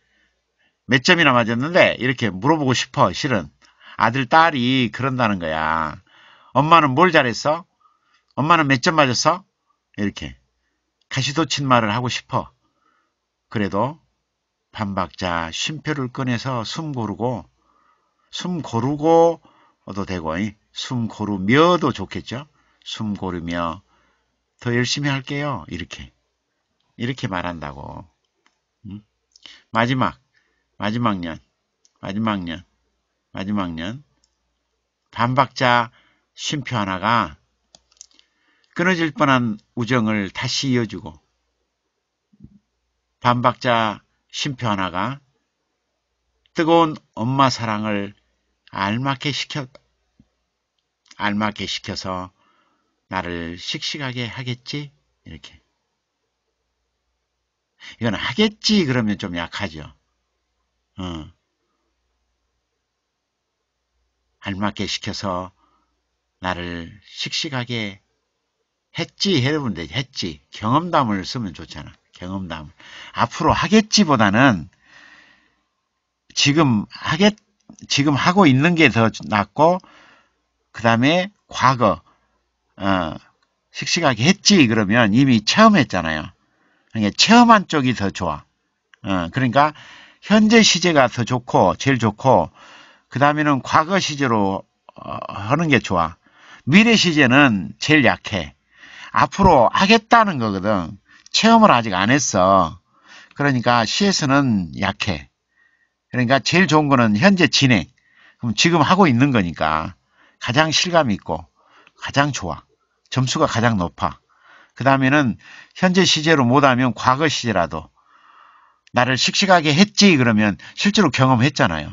몇 점이나 맞았는데 이렇게 물어보고 싶어 실은 아들 딸이 그런다는 거야. 엄마는 뭘 잘했어? 엄마는 몇 점 맞았어? 이렇게 가시도친 말을 하고 싶어. 그래도 반박자 쉼표를 꺼내서 숨 고르고 숨 고르고도 어 되고 숨 고르며도 좋겠죠. 숨 고르며 더 열심히 할게요. 이렇게 이렇게 말한다고. 응? 음? 마지막 마지막 년, 마지막 년, 마지막 년. 반박자 쉼표 하나가 끊어질 뻔한 우정을 다시 이어주고 반박자 쉼표 하나가 뜨거운 엄마 사랑을 알맞게 시켜 알맞게 시켜서 나를 씩씩하게 하겠지 이렇게 이건 하겠지 그러면 좀 약하죠. 어. 알맞게 시켜서 나를 씩씩하게 했지 해보면 되지 네, 했지 경험담을 쓰면 좋잖아 경험담 앞으로 하겠지보다는 지금 하겠 지금 하고 있는 게 더 낫고 그 다음에 과거 어, 씩씩하게 했지 그러면 이미 체험했잖아요 그러니까 체험한 쪽이 더 좋아 어, 그러니까 현재 시제가 더 좋고 제일 좋고 그 다음에는 과거 시제로 어, 하는 게 좋아. 미래 시제는 제일 약해. 앞으로 하겠다는 거거든. 체험을 아직 안 했어. 그러니까 시에서는 약해. 그러니까 제일 좋은 거는 현재 진행. 그럼 지금 하고 있는 거니까 가장 실감 있고 가장 좋아. 점수가 가장 높아. 그 다음에는 현재 시제로 못하면 과거 시제라도 나를 씩씩하게 했지 그러면 실제로 경험했잖아요.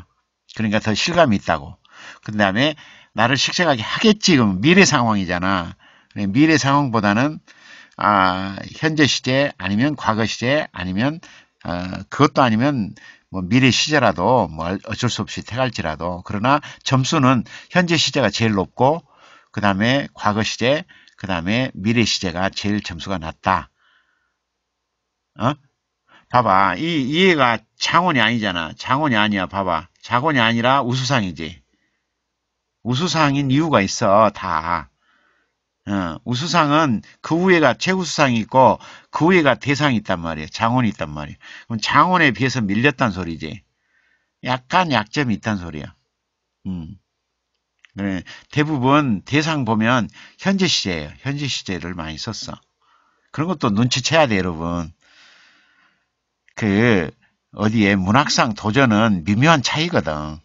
그러니까 더 실감이 있다고. 그 다음에 나를 씩씩하게 하겠지 그럼 미래 상황이잖아. 미래 상황보다는 아, 현재 시제 아니면 과거 시제 아니면 어, 그것도 아니면 뭐 미래 시제라도 뭐 어쩔 수 없이 태갈지라도 그러나 점수는 현재 시제가 제일 높고 그 다음에 과거 시제 그 다음에 미래 시제가 제일 점수가 낮다. 어? 봐봐. 이, 이해가 장원이 아니잖아. 장원이 아니야. 봐봐. 장원이 아니라 우수상이지. 우수상인 이유가 있어. 다. 어, 우수상은 그 위에가 최우수상이 있고 그 위에가 대상이 있단 말이에요. 장원이 있단 말이에요. 그럼 장원에 비해서 밀렸단 소리지. 약간 약점이 있단 소리야. 음. 그래, 대부분 대상 보면 현재 시제예요. 현재 시제를 많이 썼어. 그런 것도 눈치채야 돼, 여러분. 그 어디에 문학상 도전은 미묘한 차이거든.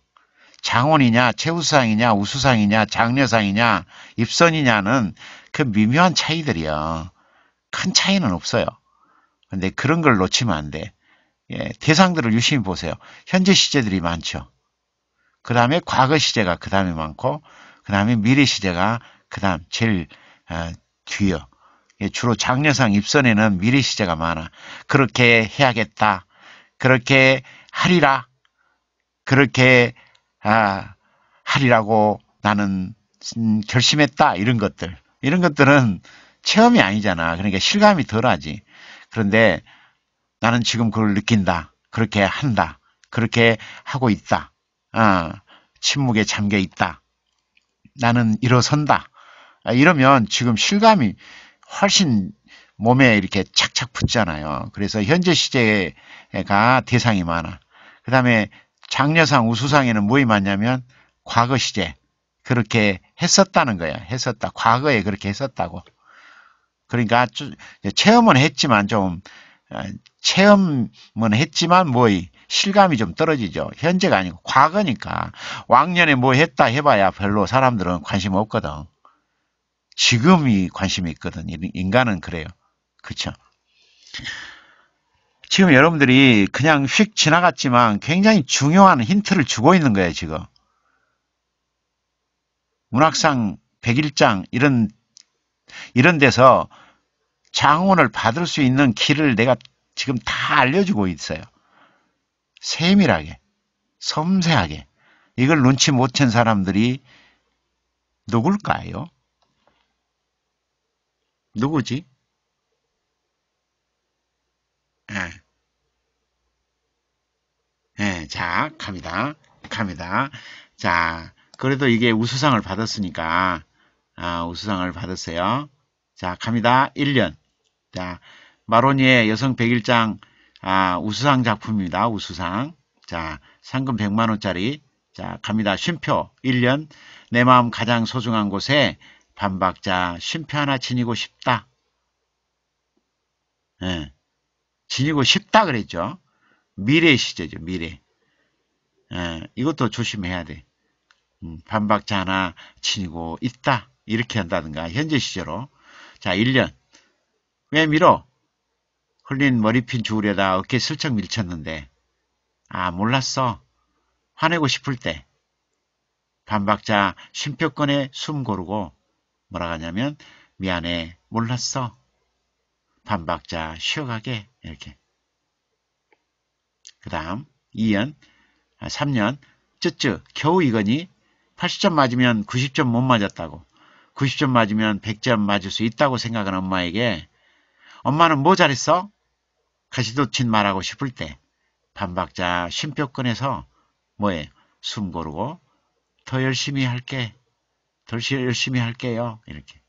장원이냐 최우수상이냐 우수상이냐 장려상이냐 입선이냐는 그 미묘한 차이들이야. 큰 차이는 없어요. 근데 그런 걸 놓치면 안 돼. 예, 대상들을 유심히 보세요. 현재 시제들이 많죠. 그 다음에 과거 시제가 그 다음에 많고 그 다음에 미래 시제가 그 다음 제일 어, 뒤요. 예, 주로 장려상 입선에는 미래 시제가 많아. 그렇게 해야겠다. 그렇게 하리라. 그렇게 아, 하리라고 나는 음, 결심했다. 이런 것들. 이런 것들은 체험이 아니잖아. 그러니까 실감이 덜하지. 그런데 나는 지금 그걸 느낀다. 그렇게 한다. 그렇게 하고 있다. 아, 침묵에 잠겨 있다. 나는 일어선다. 아, 이러면 지금 실감이 훨씬 몸에 이렇게 착착 붙잖아요. 그래서 현재 시제가 대상이 많아. 그 다음에 장려상, 우수상에는 뭐이 많냐면 과거 시제. 그렇게 했었다는 거야. 했었다. 과거에 그렇게 했었다고. 그러니까 체험은 했지만 좀 어, 체험은 했지만 뭐이 실감이 좀 떨어지죠. 현재가 아니고 과거니까. 왕년에 뭐 했다 해봐야 별로 사람들은 관심 없거든. 지금이 관심이 있거든. 인간은 그래요. 그렇죠? 지금 여러분들이 그냥 휙 지나갔지만 굉장히 중요한 힌트를 주고 있는 거예요, 지금. 문학상 101장 이런 이런 데서 장원을 받을 수 있는 길을 내가 지금 다 알려주고 있어요. 세밀하게, 섬세하게. 이걸 눈치 못 챈 사람들이 누굴까요? 누구지? 예. 예, 자, 갑니다. 갑니다. 자, 그래도 이게 우수상을 받았으니까, 아, 우수상을 받았어요. 자, 갑니다. 1년. 자, 마로니의 여성 101장, 아, 우수상 작품입니다. 우수상. 자, 상금 100만원짜리. 자, 갑니다. 쉼표 1년. 내 마음 가장 소중한 곳에 반박자 쉼표 하나 지니고 싶다. 예. 지니고 싶다 그랬죠. 미래 시제죠. 미래. 예. 이것도 조심해야 돼. 음, 반박자 하나 지니고 있다. 이렇게 한다든가 현재 시제로. 자 1년. 왜 밀어? 흘린 머리핀 주우려다 어깨 슬쩍 밀쳤는데 아 몰랐어. 화내고 싶을 때 반박자 심표권에 숨 고르고 뭐라 하냐면 미안해 몰랐어 반박자 쉬어가게 이렇게 그 다음 2년 3년 쯔쯔 겨우 이거니 80점 맞으면 90점 못 맞았다고 90점 맞으면 100점 맞을 수 있다고 생각한 엄마에게 엄마는 뭐 잘했어? 가시도친 말하고 싶을 때 반박자 쉼표 꺼내서 뭐해 숨 고르고 더 열심히 할게 절실 열심히 할게요. 이렇게.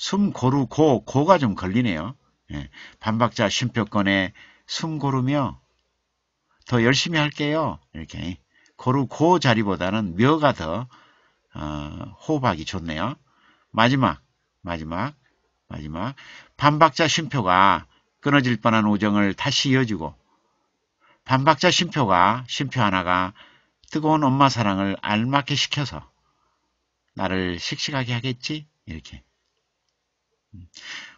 숨고르 고, 고가 좀 걸리네요. 예. 반박자 쉼표권에 숨 고르며 더 열심히 할게요. 이렇게. 고르고 자리보다는 며가 더 어, 호박이 좋네요. 마지막, 마지막, 마지막. 반박자 쉼표가 끊어질 뻔한 우정을 다시 이어주고 반박자 쉼표가 쉼표 하나가 뜨거운 엄마 사랑을 알맞게 시켜서 나를 씩씩하게 하겠지? 이렇게. 음.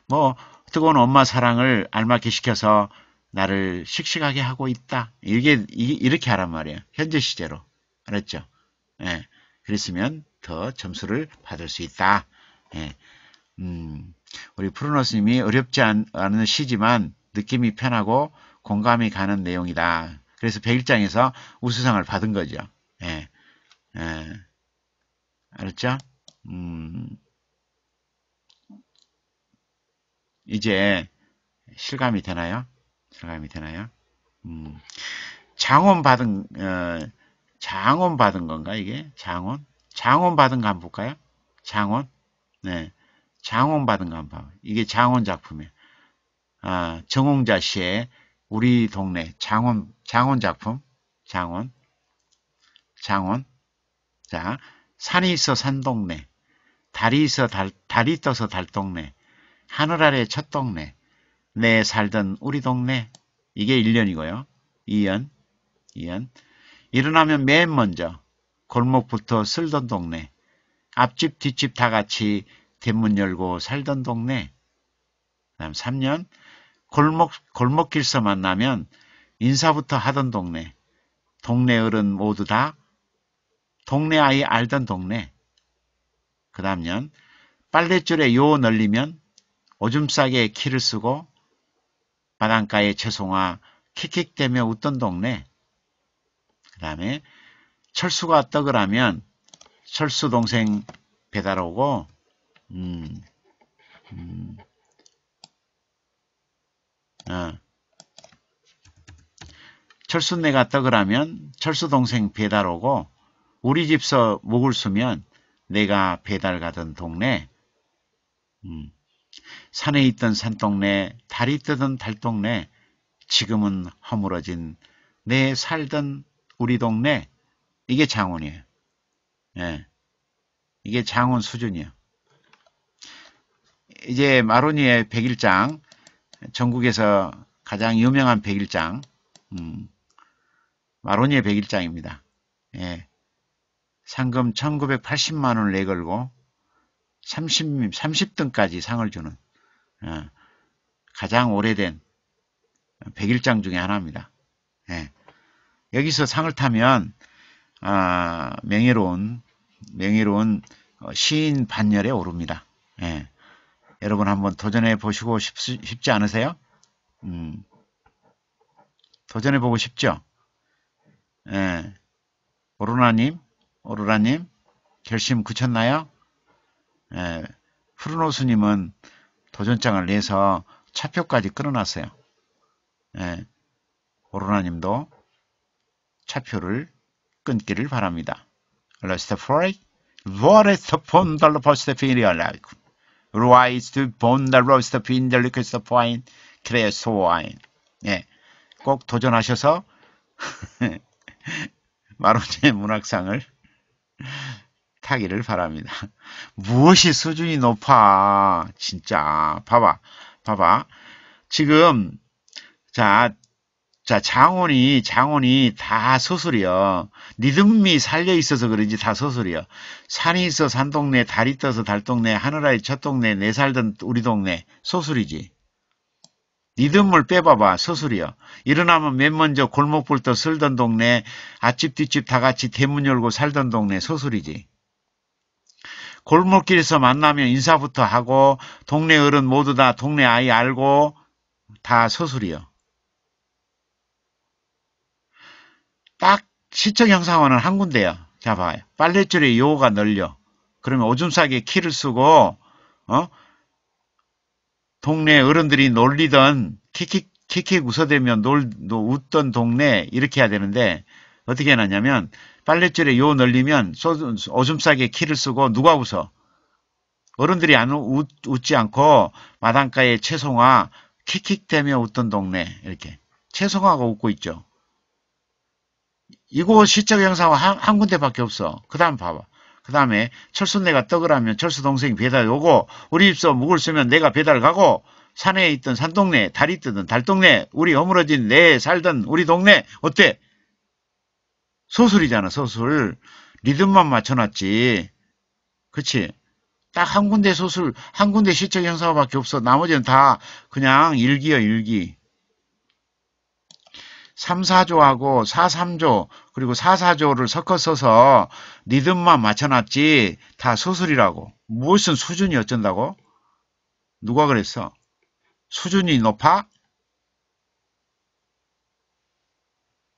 뭐, 뜨거운 엄마 사랑을 알맞게 시켜서 나를 씩씩하게 하고 있다. 이게, 이렇게 하란 말이에요. 현재 시제로. 알았죠? 예. 그랬으면 더 점수를 받을 수 있다. 예. 음, 우리 프로노스님이 어렵지 않, 않은 시지만 느낌이 편하고 공감이 가는 내용이다. 그래서 1 0일장에서 우수상을 받은 거죠. 예. 예. 알았죠? 음. 이제 실감이 되나요? 실감이 되나요? 음. 장원 받은 어, 장원 받은 건가 이게? 장원? 장원 받은 거 한번 볼까요? 장원? 네. 장원 받은 거 한번 봐 이게 장원 작품이에요. 아, 정홍자 씨의 우리 동네 장원 장원 작품 장원 장원 자 산이 있어 산동네 달이 있어 달, 달이 떠서 달동네 하늘 아래 첫 동네 내 살던 우리 동네 이게 1년이고요 2년 2년 일어나면 맨 먼저 골목부터 쓸던 동네 앞집 뒷집 다 같이 대문 열고 살던 동네 그 다음 3년 골목, 골목길서 만나면 인사부터 하던 동네, 동네 어른 모두 다, 동네 아이 알던 동네. 그 다음 년, 빨랫줄에 요 널리면 오줌 싸게 키를 쓰고 바닷가에채송화 킥킥대며 웃던 동네. 그 다음에 철수가 떡을 하면 철수 동생 배달 오고 음, 음. 어. 철수내가 떡그 하면 철수 동생 배달 오고 우리 집서 목을 수면 내가 배달 가던 동네 음. 산에 있던 산동네 달이 뜨던 달동네 지금은 허물어진 내 살던 우리 동네 이게 장훈이에요. 예. 이게 장훈 수준이에요. 이제 마로니의 101장 전국에서 가장 유명한 백일장 음, 마로니의 백일장입니다. 예, 상금 1980만원을 내걸고 30, 30등까지 상을 주는 어, 가장 오래된 백일장 중에 하나입니다. 예, 여기서 상을 타면 아, 명예로운 명예로운 어, 시인 반열에 오릅니다. 예, 여러분 한번 도전해 보시고 싶, 지 않으세요? 음, 도전해 보고 싶죠? 예. 오로나님, 오로라님, 결심 굳혔나요? 예. 푸르노스님은 도전장을 내서 차표까지 끊어놨어요. 예. 오로나님도 차표를 끊기를 바랍니다. Let's pray. What is the p o n d of the f a i o u r l i f e rise to burn the roast of in the liquid of wine, class wine. 예. 꼭 도전하셔서 마로제 문학상을 타기를 바랍니다. 무엇이 수준이 높아? 진짜. 봐봐. 봐봐. 지금 자 자, 장원이, 장원이 다 서술이요. 리듬이 살려 있어서 그런지 다 서술이요. 산이 있어 산 동네, 달이 떠서 달 동네, 하늘아이첫 동네, 내 네 살던 우리 동네, 서술이지. 리듬을 빼봐봐, 서술이요. 일어나면 맨 먼저 골목불터 쓸던 동네, 앞집 뒷집 다 같이 대문 열고 살던 동네, 서술이지. 골목길에서 만나면 인사부터 하고, 동네 어른 모두 다 동네 아이 알고, 다 서술이요. 딱 시청 형상화는 한 군데요. 자 봐요. 빨랫줄의 요가 넓려. 그러면 오줌 싸기 키를 쓰고 어? 동네 어른들이 놀리던 킥킥, 킥킥 웃어대며 놀, 웃던 동네 이렇게 해야 되는데 어떻게 해놨냐면 빨랫줄에 요 널리면 오줌 싸게 키를 쓰고 누가 웃어? 어른들이 안 웃, 웃지 않고 마당가에 채송아 킥킥대며 웃던 동네 이렇게 채송아가 웃고 있죠. 이곳 시적 형사와 한, 한 군데밖에 없어. 그 다음 봐봐. 그 다음에 철수내가 떡을 하면 철수 동생이 배달 오고 우리 입소 묵을 쓰면 내가 배달 가고 산에 있던 산동네 다리 뜨던 달동네 우리 허물어진 내 살던 우리 동네 어때? 소술이잖아 소술 리듬만 맞춰놨지 그치? 딱 한 군데 소술 한 군데 시적 형사밖에 없어 나머지는 다 그냥 일기여 일기 3 4조하고4 3조 그리고 4 4조를 섞어 서 리듬만 맞춰놨지 다소설이라고 무슨 수준이 어쩐다고? 누가 그랬어? 수준이 높아?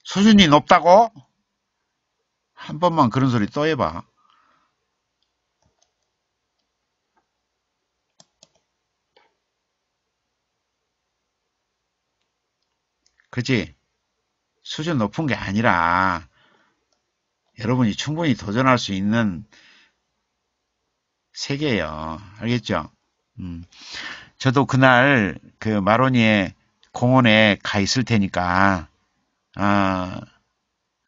수준이 높다고? 한 번만 그런 소리 또 해봐. 그지? 수준 높은 게 아니라 여러분이 충분히 도전할 수 있는 세계예요. 알겠죠? 음. 저도 그날 그 마로니에 공원에 가 있을 테니까 아,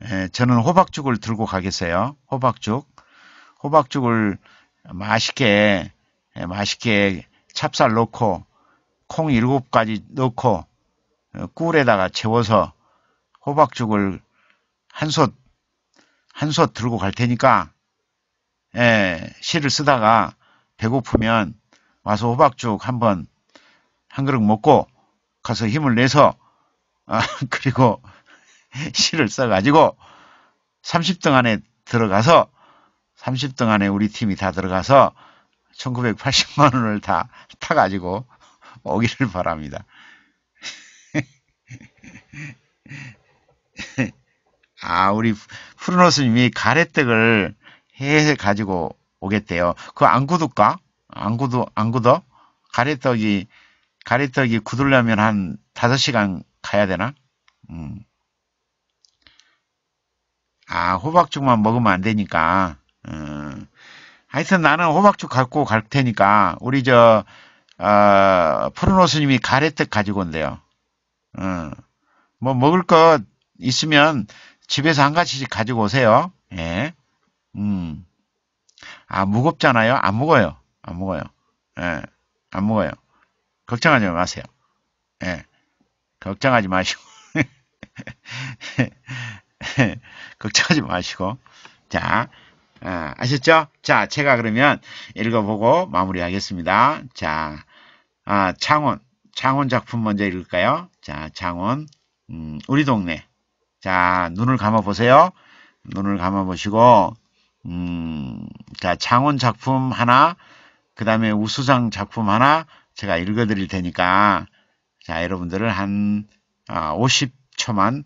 예, 저는 호박죽을 들고 가겠어요. 호박죽. 호박죽을 맛있게 예, 맛있게 찹쌀 넣고 콩 7가지 넣고 어, 꿀에다가 채워서 호박죽을 한솥 한 솥 들고 갈 테니까 예, 시를 쓰다가 배고프면 와서 호박죽 한번 한 그릇 먹고 가서 힘을 내서 아, 그리고 시를 써가지고 30등 안에 들어가서 30등 안에 우리 팀이 다 들어가서 1980만 원을 다 타가지고 오기를 바랍니다. 아, 우리 푸르노스님이 가래떡을 해 가지고 오겠대요. 그안 굳을까? 안 굳어? 안 굳어? 가래떡이, 가래떡이 굳으려면 한 5시간 가야 되나? 음. 아, 호박죽만 먹으면 안 되니까. 음. 하여튼 나는 호박죽 갖고 갈 테니까, 우리 저, 어, 프로노스님이 가래떡 가지고 온대요. 음. 뭐 먹을 것 있으면 집에서 한 가지씩 가지고 오세요. 예. 음. 아, 무겁잖아요. 안 무거요. 안 무거요. 예. 안 무거요. 걱정하지 마세요. 예. 걱정하지 마시고. 걱정하지 마시고. 자, 아, 아셨죠? 자, 제가 그러면 읽어보고 마무리하겠습니다. 자, 아, 창원. 창원 작품 먼저 읽을까요? 자, 창원. 음, 우리 동네. 자, 눈을 감아 보세요. 눈을 감아 보시고 음, 자, 장원 작품 하나, 그 다음에 우수상 작품 하나 제가 읽어 드릴 테니까 자, 여러분들을한 아, 50초만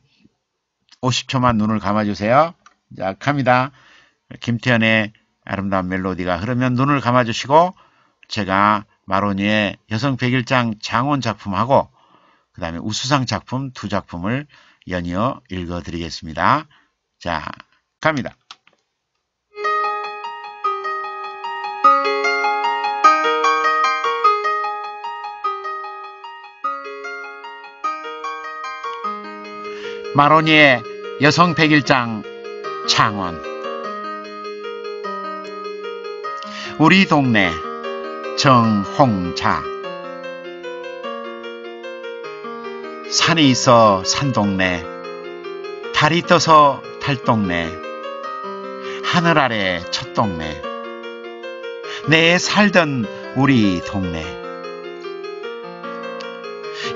50초만 눈을 감아 주세요. 자, 갑니다. 김태현의 아름다운 멜로디가 흐르면 눈을 감아 주시고 제가 마로니의 여성 1 0일장 장원 작품하고 그 다음에 우수상 작품 두 작품을 연이어 읽어드리겠습니다. 자, 갑니다. 마로니의 여성 백일장 창원 우리 동네 정홍자 산에 있어 산동네, 달이 떠서 달동네, 하늘 아래 첫 동네, 내 살던 우리 동네.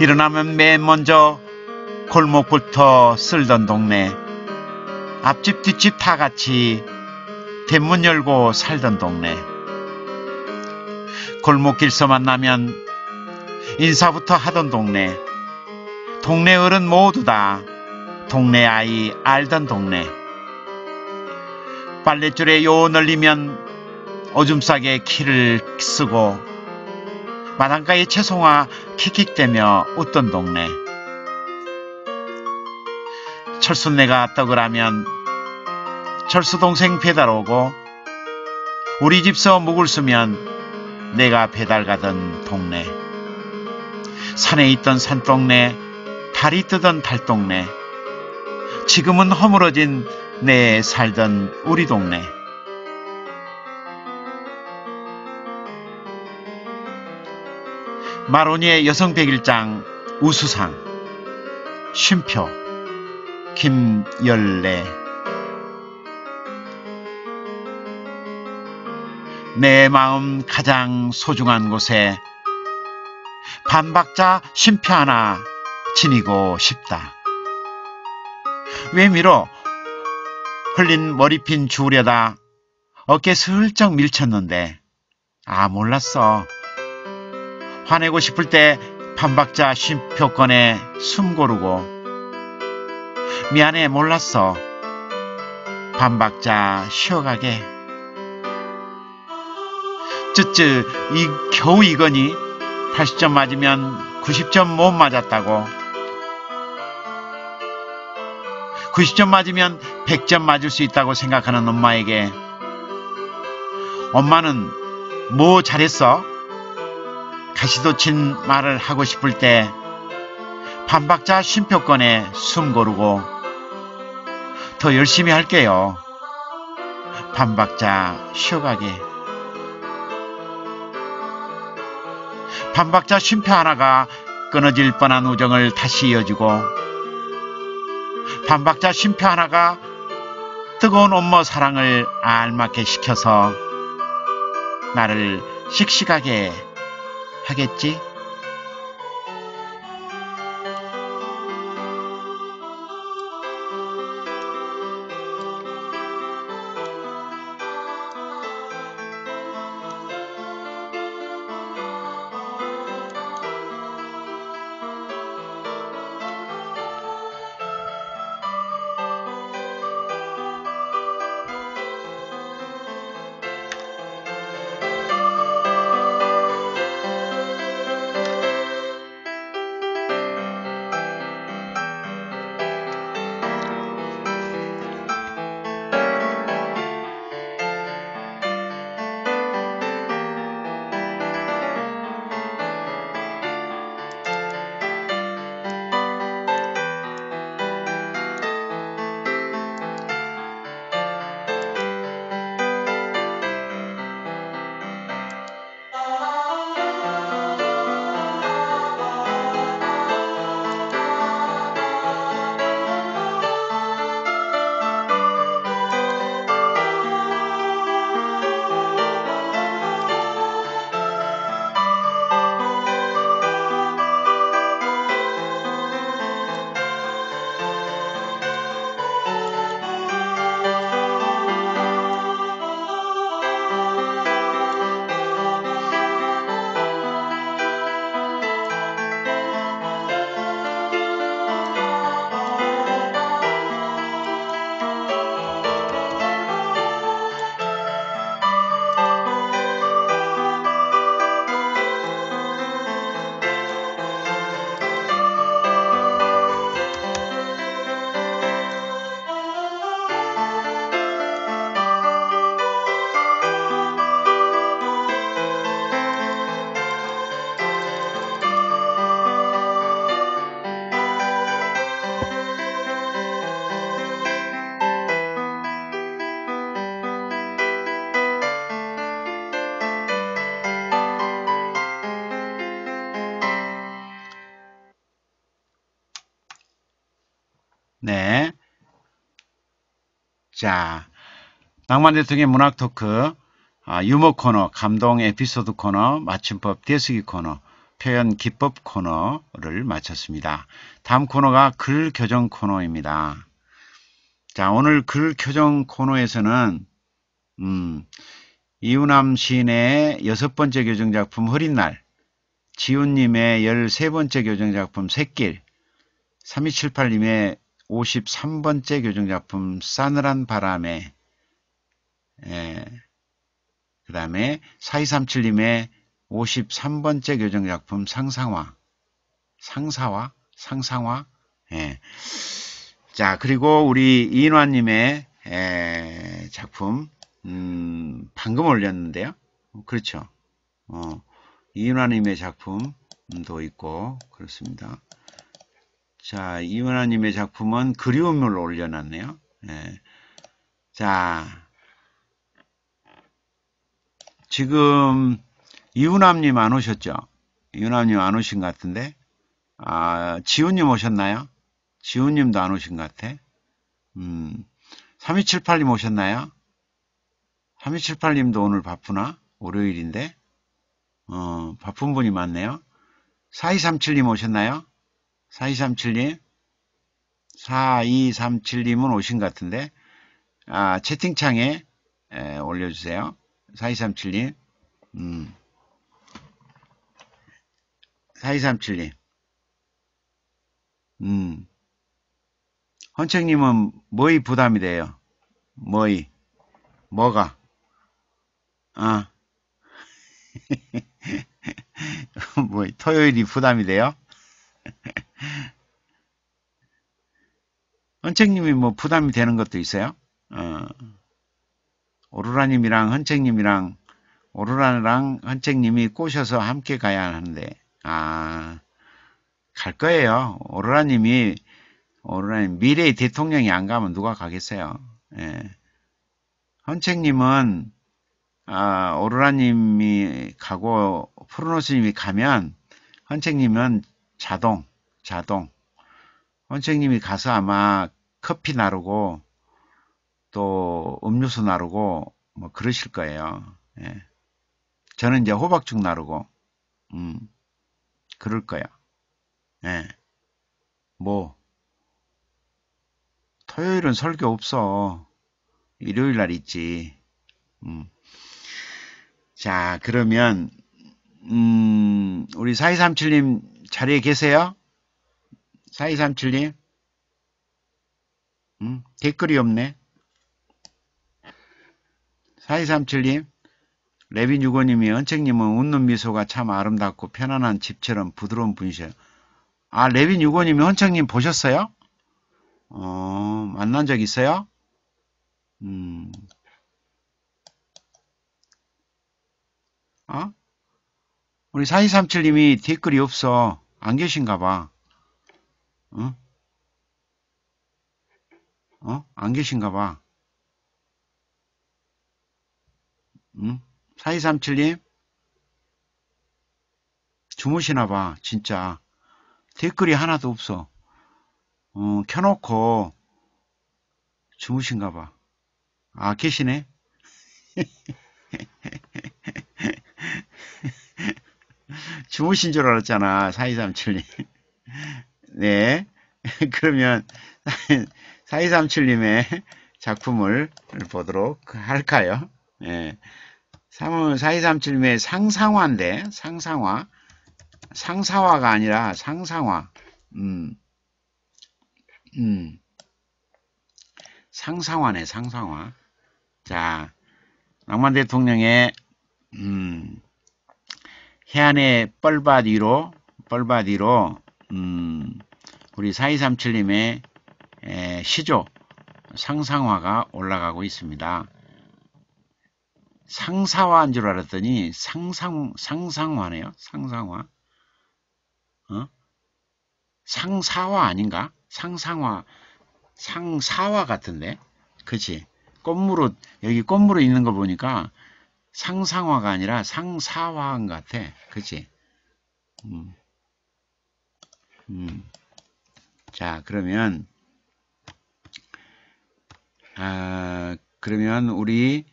일어나면 맨 먼저 골목부터 쓸던 동네, 앞집 뒷집 다 같이 대문 열고 살던 동네. 골목길서 만나면 인사부터 하던 동네. 동네 어른 모두 다 동네 아이 알던 동네. 빨랫줄에 요널리면 오줌싸게 키를 쓰고 마당가에 채송화 킥킥대며 웃던 동네. 철순내가 떡을 하면 철수 동생 배달 오고 우리 집서 묵을 쓰면 내가 배달 가던 동네. 산에 있던 산동네 달이 뜨던 달 동네, 지금은 허물어진 내 살던 우리 동네. 마로니의 여성백일장 우수상 쉼표 김열래 내 마음 가장 소중한 곳에 반박자 쉼표 하나 지니고 싶다. 외미로 흘린 머리핀 주우려다 어깨 슬쩍 밀쳤는데 아 몰랐어. 화내고 싶을 때 반박자 쉼표 꺼내 숨 고르고 미안해 몰랐어. 반박자 쉬어가게. 쯔쯔 이 겨우 이거니 80점 맞으면 90점 못 맞았다고. 90점 맞으면 100점 맞을 수 있다고 생각하는 엄마에게 엄마는 뭐 잘했어? 가시도친 말을 하고 싶을 때 반박자 쉼표권에 숨 고르고 더 열심히 할게요. 반박자 쉬어가게 반박자 쉼표 하나가 끊어질 뻔한 우정을 다시 이어주고 반박자 심표 하나가 뜨거운 엄마 사랑을 알맞게 시켜서 나를 씩씩하게 하겠지? 자, 낭만 대통령의 문학 토크, 아, 유머 코너, 감동 에피소드 코너, 맞춤법 떼쓰기 코너, 표현 기법 코너를 마쳤습니다. 다음 코너가 글 교정 코너입니다. 자, 오늘 글 교정 코너에서는 음, 이우남 시인의 여섯 번째 교정 작품 허린 날, 지훈님의 열세 번째 교정 작품 새길, 3278님의 53번째 교정작품 싸늘한 바람에 예, 그 다음에 4237님의 53번째 교정작품 상상화 상사화 상상화 예. 자 그리고 우리 이인화님의 에, 예, 작품 음, 방금 올렸는데요 그렇죠 어, 이인화님의 작품도 있고 그렇습니다 자, 이은하님의 작품은 그리움을 올려놨네요. 네. 자, 지금 이은함님 안 오셨죠? 이은함님 안 오신 것 같은데? 아, 지훈님 오셨나요? 지훈님도 안 오신 것 같아. 음, 3278님 오셨나요? 3278님도 오늘 바쁘나? 월요일인데? 어, 바쁜 분이 많네요. 4237님 오셨나요? 4237님 4237님은 오신 것 같은데 아, 채팅창에 에, 올려주세요. 4237님 음. 4237님 음. 헌책님은 뭐이 부담이 돼요? 뭐이 뭐가? 아. 뭐 토요일이 부담이 돼요? 헌책님이 뭐 부담이 되는 것도 있어요. 어. 오르라님이랑 헌책님이랑 오르라랑 헌책님이 꼬셔서 함께 가야 하는데 아 갈 거예요. 오르라님이 오로라님 미래의 대통령이 안 가면 누가 가겠어요. 예. 헌책님은 아, 오르라님이 가고 프로노스님이 가면 헌책님은 자동, 자동. 원장님이 가서 아마 커피 나르고 또 음료수 나르고 뭐 그러실 거예요. 예. 저는 이제 호박죽 나르고 음, 그럴 거야. 예. 뭐 토요일은 설교 없어. 일요일 날 있지. 음. 자, 그러면 음, 우리 4237님 자리에 계세요? 4237님? 음, 댓글이 없네. 4237님? 레빈 유고님이 은책님은 웃는 미소가 참 아름답고 편안한 집처럼 부드러운 분이셔요. 아 레빈 유고님이 헌책님 보셨어요? 어 만난 적 있어요? 음. 어? 우리 4237님이 댓글이 없어. 안 계신가 봐. 어? 어? 안 계신가 봐. 응? 4237님? 주무시나 봐, 진짜. 댓글이 하나도 없어. 어, 켜놓고 주무신가 봐. 아, 계시네? 주무신 줄 알았잖아. 4237님. 네. 그러면 4237님의 작품을 보도록 할까요? 예. 4237님의 상상화인데, 상상화. 상사화가 아니라 상상화. 음. 음. 상상화네, 상상화. 자, 낭만 대통령의, 음. 해안의 뻘밭 위로 뻘밭 위로 음, 우리 4237님의 에, 시조 상상화가 올라가고 있습니다. 상사화인 줄 알았더니 상상 상상화네요. 상상화. 어? 상사화 아닌가? 상상화. 상사화 같은데. 그치 꽃무릇 여기 꽃무릇 있는 거 보니까 상상화가 아니라 상사화한 것 같아. 그치? 음. 음. 자, 그러면, 아, 그러면 우리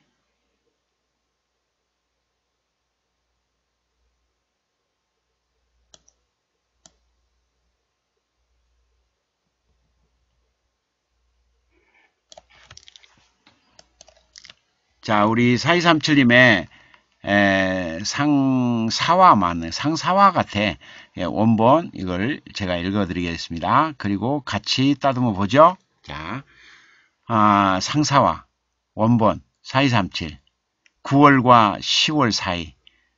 자, 우리 4237님의 에, 상사화 만는 상사화 같아. 예, 원본 이걸 제가 읽어드리겠습니다. 그리고 같이 따듬어 보죠. 자, 아, 상사화 원본 4237 9월과 10월 사이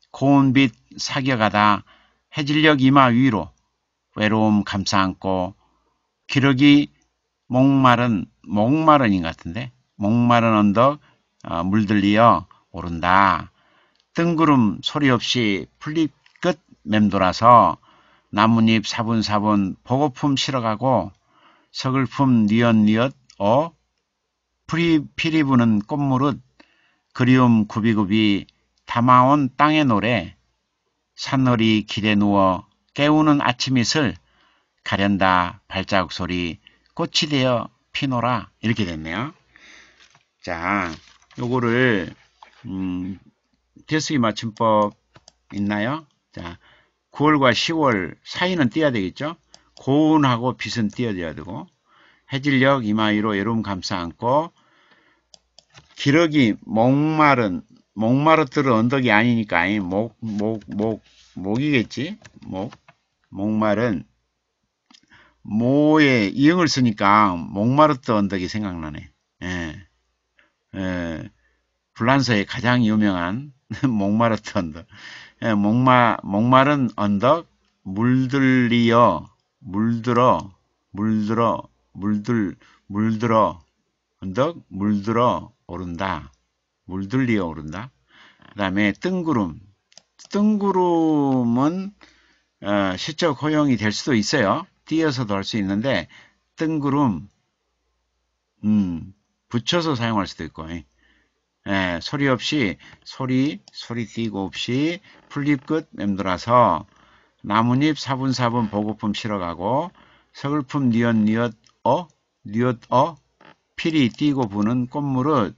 고운 빛사격하다 해질녘 이마 위로 외로움 감싸안고 기러기 목마른 목마른인 것 같은데 목마른 언덕 어, 물들리어 오른다. 뜬구름 소리 없이 풀잎끝 맴돌아서 나뭇잎 사분사분 보고품 실어가고 서글픔 니엇니엇 어 풀이 피리 부는 꽃무릇 그리움 구비구비 담아온 땅의 노래 산허리 길에 누워 깨우는 아침이슬 가련다 발자국 소리 꽃이 되어 피노라 이렇게 됐네요. 자 요거를 음, 대쓰기 맞춤법 있나요? 자, 9월과 10월 사이는 띄어야 되겠죠? 고운하고 빛은 띄어야 되고 해질녘 이마위로 여름 감싸 안고 기러기 목마른 목마르트는 언덕이 아니니까 목목 목 목, 이겠지목 목, 목마른 모에 이응을 쓰니까 목마르트 언덕이 생각나네. 예. 예. 불란서의 가장 유명한 목마르트 언덕. 에, 예, 목마, 목마른 언덕, 물들리어, 물들어, 물들어, 물들, 물들어, 언덕, 물들어 오른다. 물들리어 오른다. 그 다음에 뜬구름. 뜬구름은 어, 시적 허용이 될 수도 있어요. 뛰어서도 할 수 있는데 뜬구름, 음, 붙여서 사용할 수도 있고 예. 예, 소리 없이 소리 소리 띄고 없이 풀잎 끝 맴돌아서 나뭇잎 사분사분 보급품 실어가고 서글픔 니엇 니엇 어 니엇 어 피리 띄고 부는 꽃무릇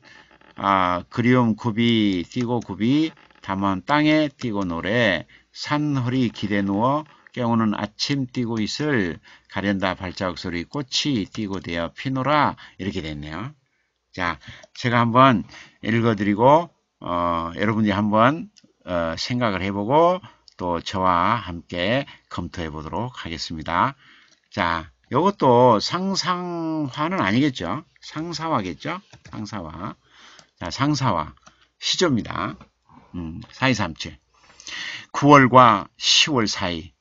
아 그리움 굽이 띄고 굽이 담은 땅에 띄고 노래 산허리 기대 누워 깨우는 아침 띄고 있을 가련다 발자국 소리 꽃이 띄고 되어 피노라 이렇게 됐네요. 자, 제가 한번 읽어드리고 어, 여러분이 한번 어, 생각을 해보고 또 저와 함께 검토해 보도록 하겠습니다. 자, 이것도 상상화는 아니겠죠? 상사화겠죠? 상사화. 자, 상사화. 시조입니다. 음, 4237. 9월과 10월 사이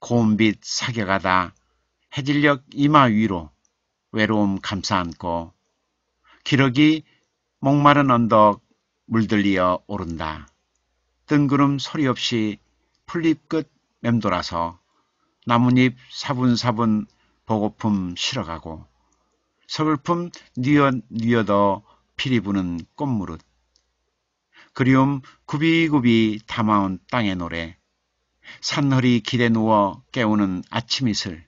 고운빛 사격하다 해질녘 이마 위로 외로움 감싸안고 기러기 목마른 언덕 물들리어 오른다. 뜬구름 소리 없이 풀잎 끝 맴돌아서 나뭇잎 사분사분 보고품 실어가고 서글픔 뉘어 뉘어더 피리 부는 꽃무릇 그리움 굽이굽이 담아온 땅의 노래 산허리 기대 누워 깨우는 아침 이슬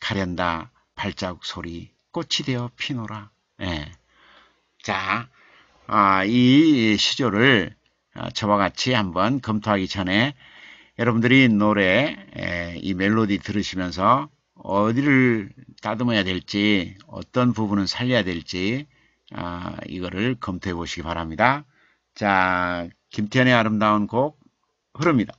가련다 발자국 소리 꽃이 되어 피노라 예. 자, 아, 이 시조를 아, 저와 같이 한번 검토하기 전에 여러분들이 노래 이 멜로디 들으시면서 어디를 따듬어야 될지 어떤 부분은 살려야 될지 아, 이거를 검토해 보시기 바랍니다. 자, 김태현의 아름다운 곡 흐릅니다.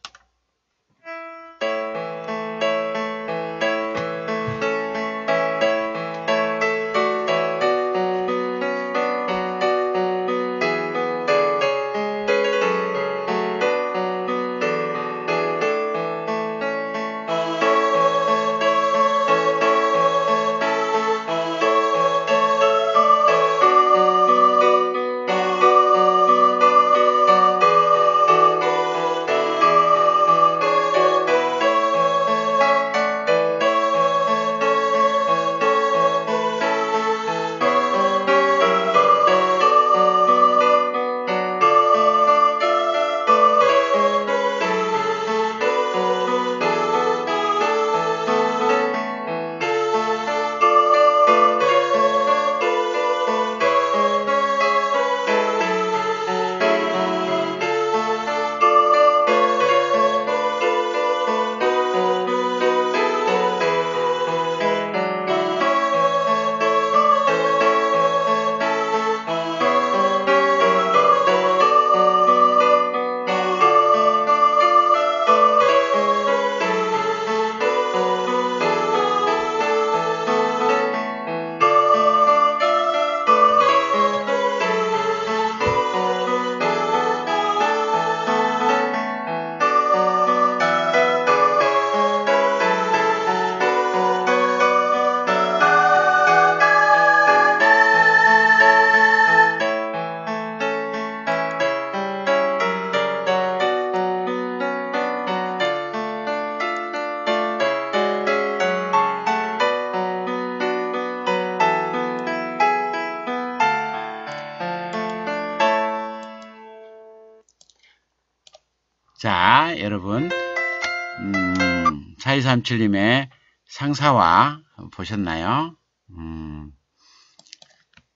김님의 상사와 보셨나요? 음,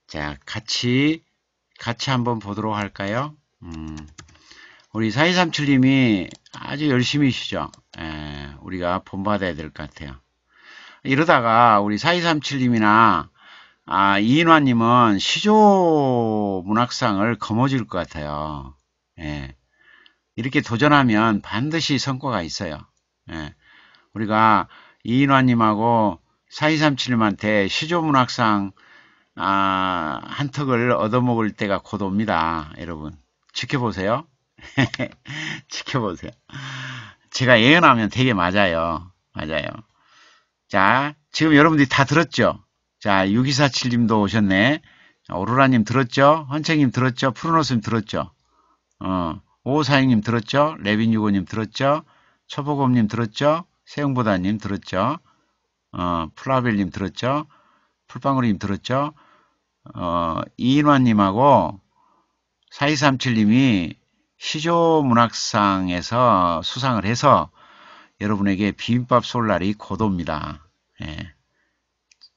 자, 같이, 같이 한번 보도록 할까요? 음, 우리 4237님이 아주 열심히시죠? 에, 예, 우리가 본받아야 될 것 같아요. 이러다가 우리 4237님이나 아, 이인화님은 시조 문학상을 거머쥘 것 같아요. 예. 이렇게 도전하면 반드시 성과가 있어요. 우리가 이인화님하고 4237님한테 시조문학상 아, 한턱을 얻어먹을 때가 곧 옵니다. 여러분 지켜보세요. 지켜보세요. 제가 예언하면 되게 맞아요. 맞아요. 자 지금 여러분들이 다 들었죠? 자 6247님도 오셨네. 오로라님 들었죠? 헌채님 들었죠? 푸르노스님 들었죠? 어, 오사영님 들었죠? 레빈유고님 들었죠? 초보검님 들었죠? 세용보다님 들었죠? 어, 플라벨님 들었죠? 풀빵으로님 들었죠? 어, 이인환님하고 4237님이 시조문학상에서 수상을 해서 여러분에게 비빔밥 솔 날이 고도입니다. 예.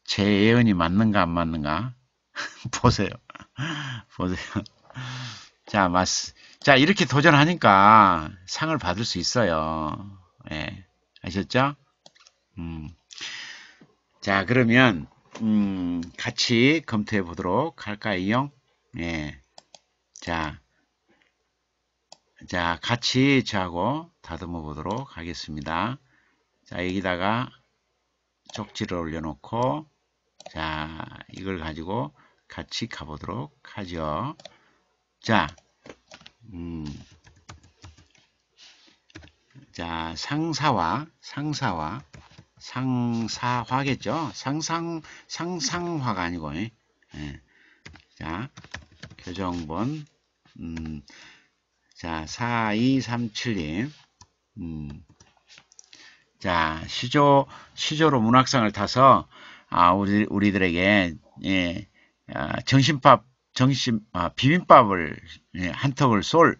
제 예언이 맞는가 안 맞는가 보세요. 보세요. 자, 맞, 자 이렇게 도전하니까 상을 받을 수 있어요. 예. 아셨죠? 음. 자, 그러면 음, 같이 검토해 보도록 할까요? 예. 자. 자, 같이 저하고 다듬어 보도록 하겠습니다. 자, 여기다가 쪽지를 올려놓고 자, 이걸 가지고 같이 가보도록 하죠. 자, 음. 자, 상사와 상사와 상사화겠죠? 상상 상상화가 아니고. 예. 예. 자, 교정본 음. 자, 4237님. 음. 자, 시조 시조로 문학상을 타서 아, 우리 우리들에게 예. 아, 정신밥 정신 아, 비빔밥을 예, 한 턱을 쏠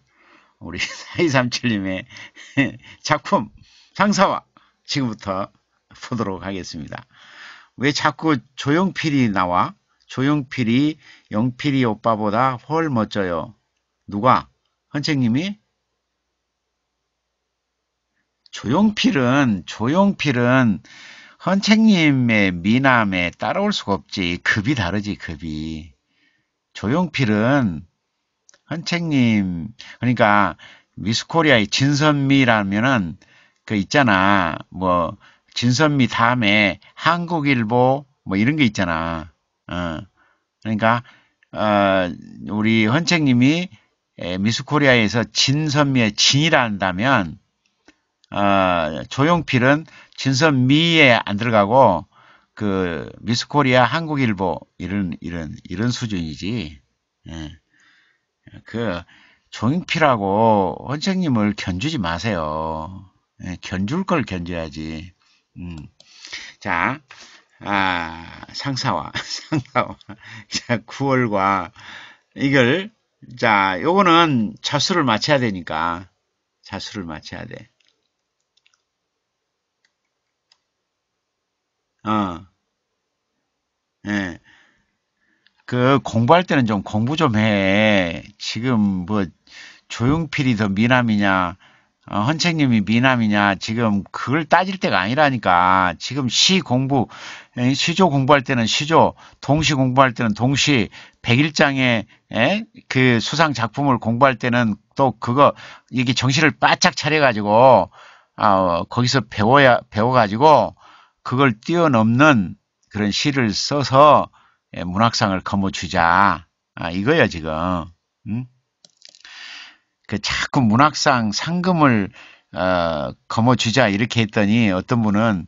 우리 4237님의 작품 상사와 지금부터 보도록 하겠습니다. 왜 자꾸 조용필이 나와? 조용필이 영필이 오빠보다 훨 멋져요. 누가? 헌책님이? 조용필은 조용필은 헌책님의 미남에 따라올 수가 없지. 급이 다르지 급이. 조용필은 헌책님 그러니까 미스코리아의 진선미라면은 그 있잖아. 뭐 진선미 다음에 한국일보 뭐 이런 게 있잖아. 어. 그러니까 어, 우리 헌책님이 미스코리아에서 진선미의 진이라 한다면 어, 조용필은 진선미에 안 들어가고 그 미스코리아 한국일보 이런 이런 이런 수준이지. 예. 그 종익필하고 원장님을 견주지 마세요. 예, 견줄 걸 견줘야지. 음. 자, 아, 상사와, 상사와, 자, 9월과 이걸, 자, 요거는 자수를 맞춰야 되니까, 자수를 맞춰야 돼. 어, 예. 그 공부할 때는 좀 공부 좀 해. 지금 뭐 조용필이 더 미남이냐, 어, 헌책님이 미남이냐, 지금 그걸 따질 때가 아니라니까. 지금 시 공부, 시조 공부할 때는 시조, 동시 공부할 때는 동시, 백일장의 에? 그 수상 작품을 공부할 때는 또 그거 이게 정신을 바짝 차려가지고 아, 어, 거기서 배워야 배워가지고 그걸 뛰어넘는 그런 시를 써서 예, 문학상을 거머쥐자. 아, 이거야, 지금. 응? 그 자꾸 문학상 상금을 어, 거머쥐자 이렇게 했더니 어떤 분은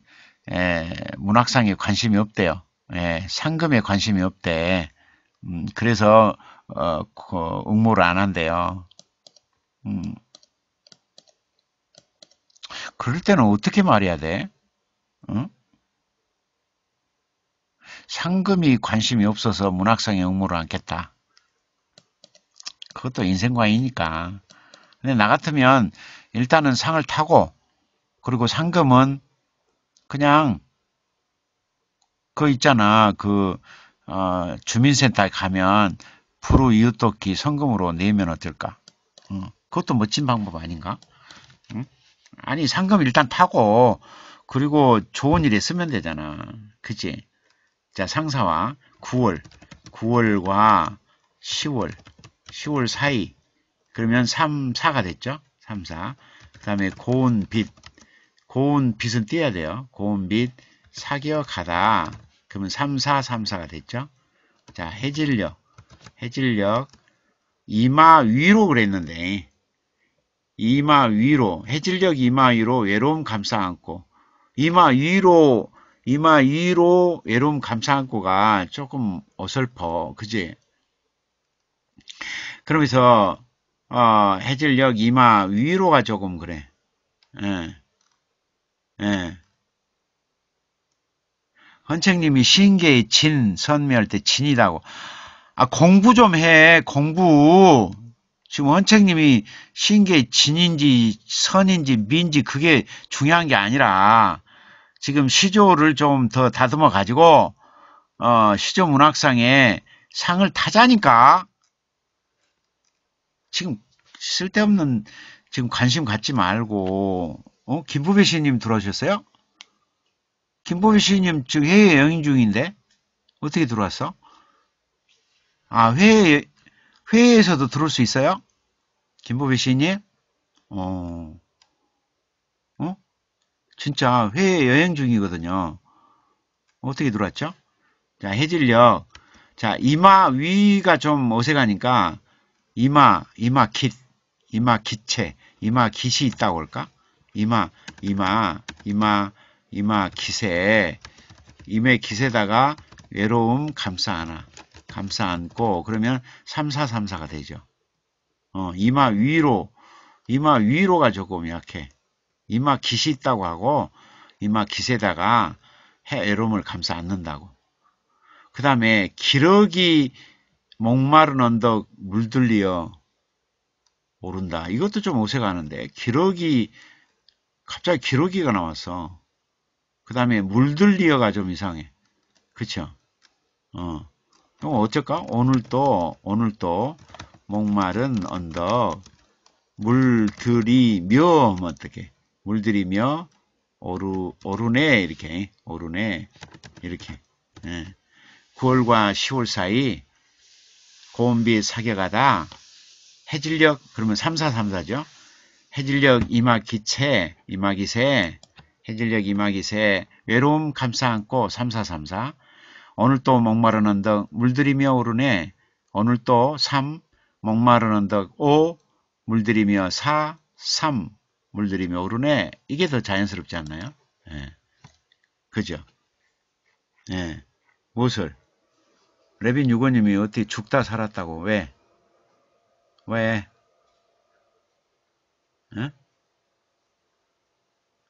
에, 예, 문학상에 관심이 없대요. 에, 예, 상금에 관심이 없대. 음, 그래서 어, 그 응모를 안 한대요. 음. 그럴 때는 어떻게 말해야 돼? 응? 상금이 관심이 없어서 문학상의 의모를않겠다 그것도 인생관이니까. 근데 나 같으면 일단은 상을 타고 그리고 상금은 그냥 그 있잖아 그 어, 주민센터에 가면 부르 이웃돕기 성금으로 내면 어떨까? 어, 그것도 멋진 방법 아닌가? 응? 아니 상금 일단 타고 그리고 좋은 일에 쓰면 되잖아. 그지? 자, 상사와 9월, 9월과 10월, 10월 사이. 그러면 3, 4가 됐죠? 3, 4. 그 다음에 고운 빛. 고운 빛은 띄어야 돼요. 고운 빛, 사격하다. 그러면 3, 4, 3, 4가 됐죠? 자, 해질력해질력 이마 위로 그랬는데, 이마 위로, 해질력 이마 위로 외로움 감싸 안고, 이마 위로 이마 2로 외로움 감상학고가 조금 어설퍼. 그지? 그러면서 어, 해질녘 이마 위로가 조금 그래. 예. 예. 헌책님이 신계의 진 선미할 때 진이라고. 아 공부 좀 해. 공부. 지금 헌책님이 신계의 진인지 선인지 민지 그게 중요한 게 아니라 지금 시조를 좀 더 다듬어 가지고 어, 시조 문학상에 상을 타자니까 지금 쓸데없는 지금 관심 갖지 말고 어? 김부배 시인님 들어오셨어요? 김보배 시인님 지금 해외 여행 중인데 어떻게 들어왔어? 아 회의 회의에서도 들어올 수 있어요? 김보배 시인님? 어 진짜 해외 여행 중이거든요. 어떻게 들어왔죠? 자, 해질녘. 자, 이마 위가 좀 어색하니까 이마, 이마 깃, 이마 기체, 이마 깃이 있다고 할까? 이마, 이마, 이마, 이마 기세, 이의 기세다가 외로움 감싸 안아, 감싸 안고 그러면 3434가 되죠. 어, 이마 위로, 이마 위로가 조금 약해. 이마 깃이 있다고 하고 이마 깃에다가해로움을 감싸 안는다고. 그 다음에 기러기 목마른 언덕 물들리어 오른다. 이것도 좀 오색하는데 기러기 갑자기 기러기가 나왔어. 그 다음에 물들리어가 좀 이상해. 그쵸? 어. 어쩔까? 오늘 또 오늘 또 목마른 언덕 물들이며 뭐 어떻게 물들이며 오르, 오르네 이렇게 오르네 이렇게 예. 9월과 10월 사이 고온비 사격하다 해질녘 그러면 3434죠. 해질녘 이마기체 이마기세 해질녘 이마기세 외로움 감싸안고 3434 오늘 또 목마른 언덕 물들이며 오르네 오늘 또3 목마른 언덕 5 물들이며 4 3 물들이며 오르네. 이게 더 자연스럽지 않나요? 예. 그죠? 예. 무엇을? 레빈 유고님이 어떻게 죽다 살았다고. 왜? 왜? 예?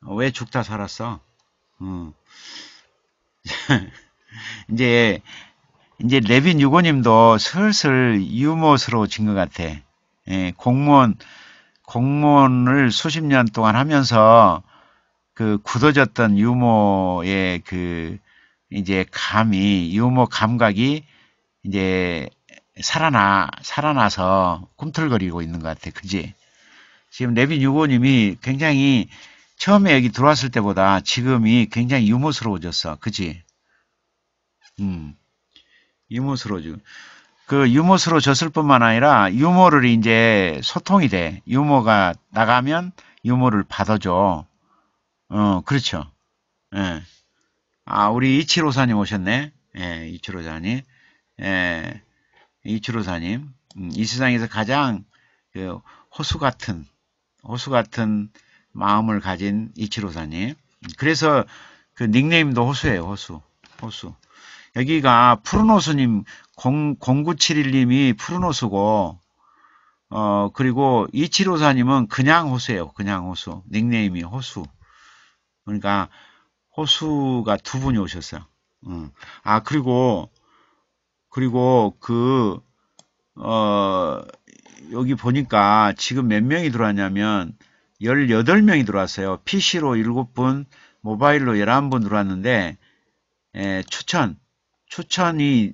왜 죽다 살았어? 음. 이제 이제 레빈 유고님도 슬슬 유머스러워진 것 같아. 예, 공무원 공무원을 수십 년 동안 하면서 그 굳어졌던 유머의 그 이제 감이 유머 감각이 이제 살아나 살아나서 꿈틀거리고 있는 것 같아. 그지? 지금 레빈 유고님이 굉장히 처음에 여기 들어왔을 때보다 지금이 굉장히 유머스러워졌어. 그지? 음. 유머스러워지고. 그 유머스로 졌을 뿐만 아니라 유머를 이제 소통이 돼. 유머가 나가면 유머를 받아줘. 어, 그렇죠. 예. 아, 우리 이치로사님 오셨네. 예, 이치로사님. 예, 이치로사님. 음, 이 세상에서 가장 그 호수 같은, 호수 같은 마음을 가진 이치로사님. 그래서 그 닉네임도 호수예요, 호수. 호수. 여기가 푸르노스님 0, 9 7 1님이 푸르노스고 어 그리고 이치로사님은 그냥 호수예요. 그냥 호수. 닉네임이 호수. 그러니까 호수가 두 분이 오셨어요. 음. 아 그리고 그리고 그 어, 여기 보니까 지금 몇 명이 들어왔냐면 18명이 들어왔어요. PC로 7분, 모바일로 11분 들어왔는데 에, 예, 추천 추천이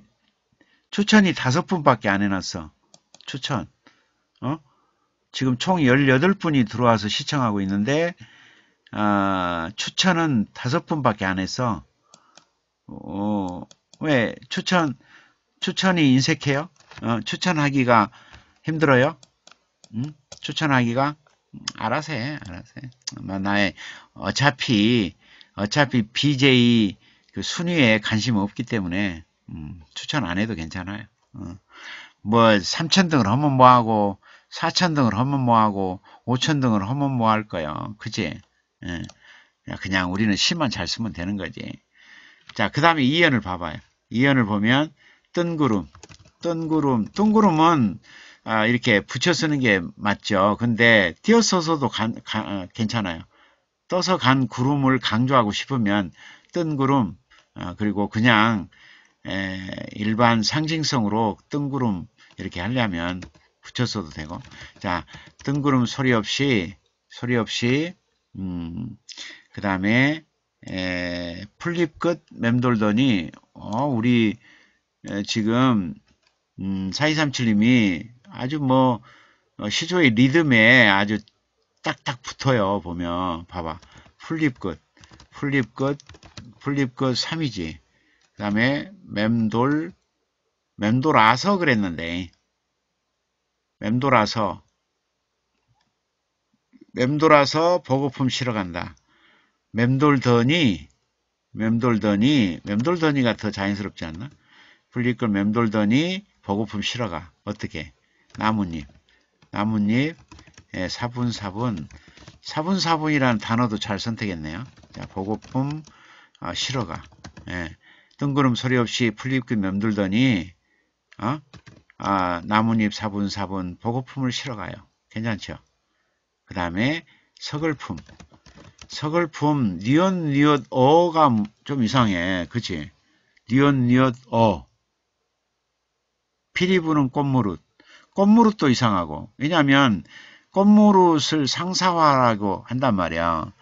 추천이 다섯 분밖에 안 해놨어. 추천. 어? 지금 총 18분이 들어와서 시청하고 있는데 아, 추천은 다섯 분밖에 안했서 어, 왜 추천 추천이 인색해요? 어, 추천하기가 힘들어요? 응? 추천하기가 음, 알아서 해, 알아서 해. 어, 나의 어차피 어차피 BJ 그 순위에 관심 없기 때문에 음, 추천 안 해도 괜찮아요. 어. 뭐 3천등을 하면 뭐하고 4천등을 하면 뭐하고 5천등을 하면 뭐할 거요. 예그치 예. 그냥 우리는 10만 잘 쓰면 되는 거지. 자, 그 다음에 2연을 봐봐요. 2연을 보면 뜬구름, 뜬구름, 뜬구름은 아, 이렇게 붙여 쓰는 게 맞죠. 근데 띄어써서도 아, 괜찮아요. 떠서 간 구름을 강조하고 싶으면 뜬 구름, 어, 그리고 그냥 일반 상징성으로 뜬구름 이렇게 하려면 붙였어도 되고 자 뜬구름 소리 없이 소리 없이 음, 그 다음에 풀립 끝 맴돌더니 어, 우리 에, 지금 음, 4237님이 아주 뭐 어, 시조의 리듬에 아주 딱딱 붙어요 보면 봐봐 풀립 끝 풀립 끝 분립끝 3이지. 그 다음에 맴돌, 맴돌아서 그랬는데 맴돌아서 맴돌아서 보고품 실어 간다. 맴돌더니 맴돌더니 맴돌더니가 더 자연스럽지 않나? 분립글 맴돌더니 보고품 실어가 어떻게? 나뭇잎 나뭇잎 예, 사분사분 사분사분이라는 단어도 잘 선택했네요. 자, 보고품 아, 싫어가. 예. 뜬구름 소리 없이 풀잎길 맴돌더니 어? 아, 나뭇잎 사분사분 보고품을 실어가요. 괜찮죠? 그 다음에 서글품. 서글품 니엇 니엇 어가 좀 이상해. 그치? 니엇 니엇 어. 피리 부는 꽃무릇. 꽃무릇도 이상하고. 왜냐하면 꽃무릇을 상사화라고 한단 말이야.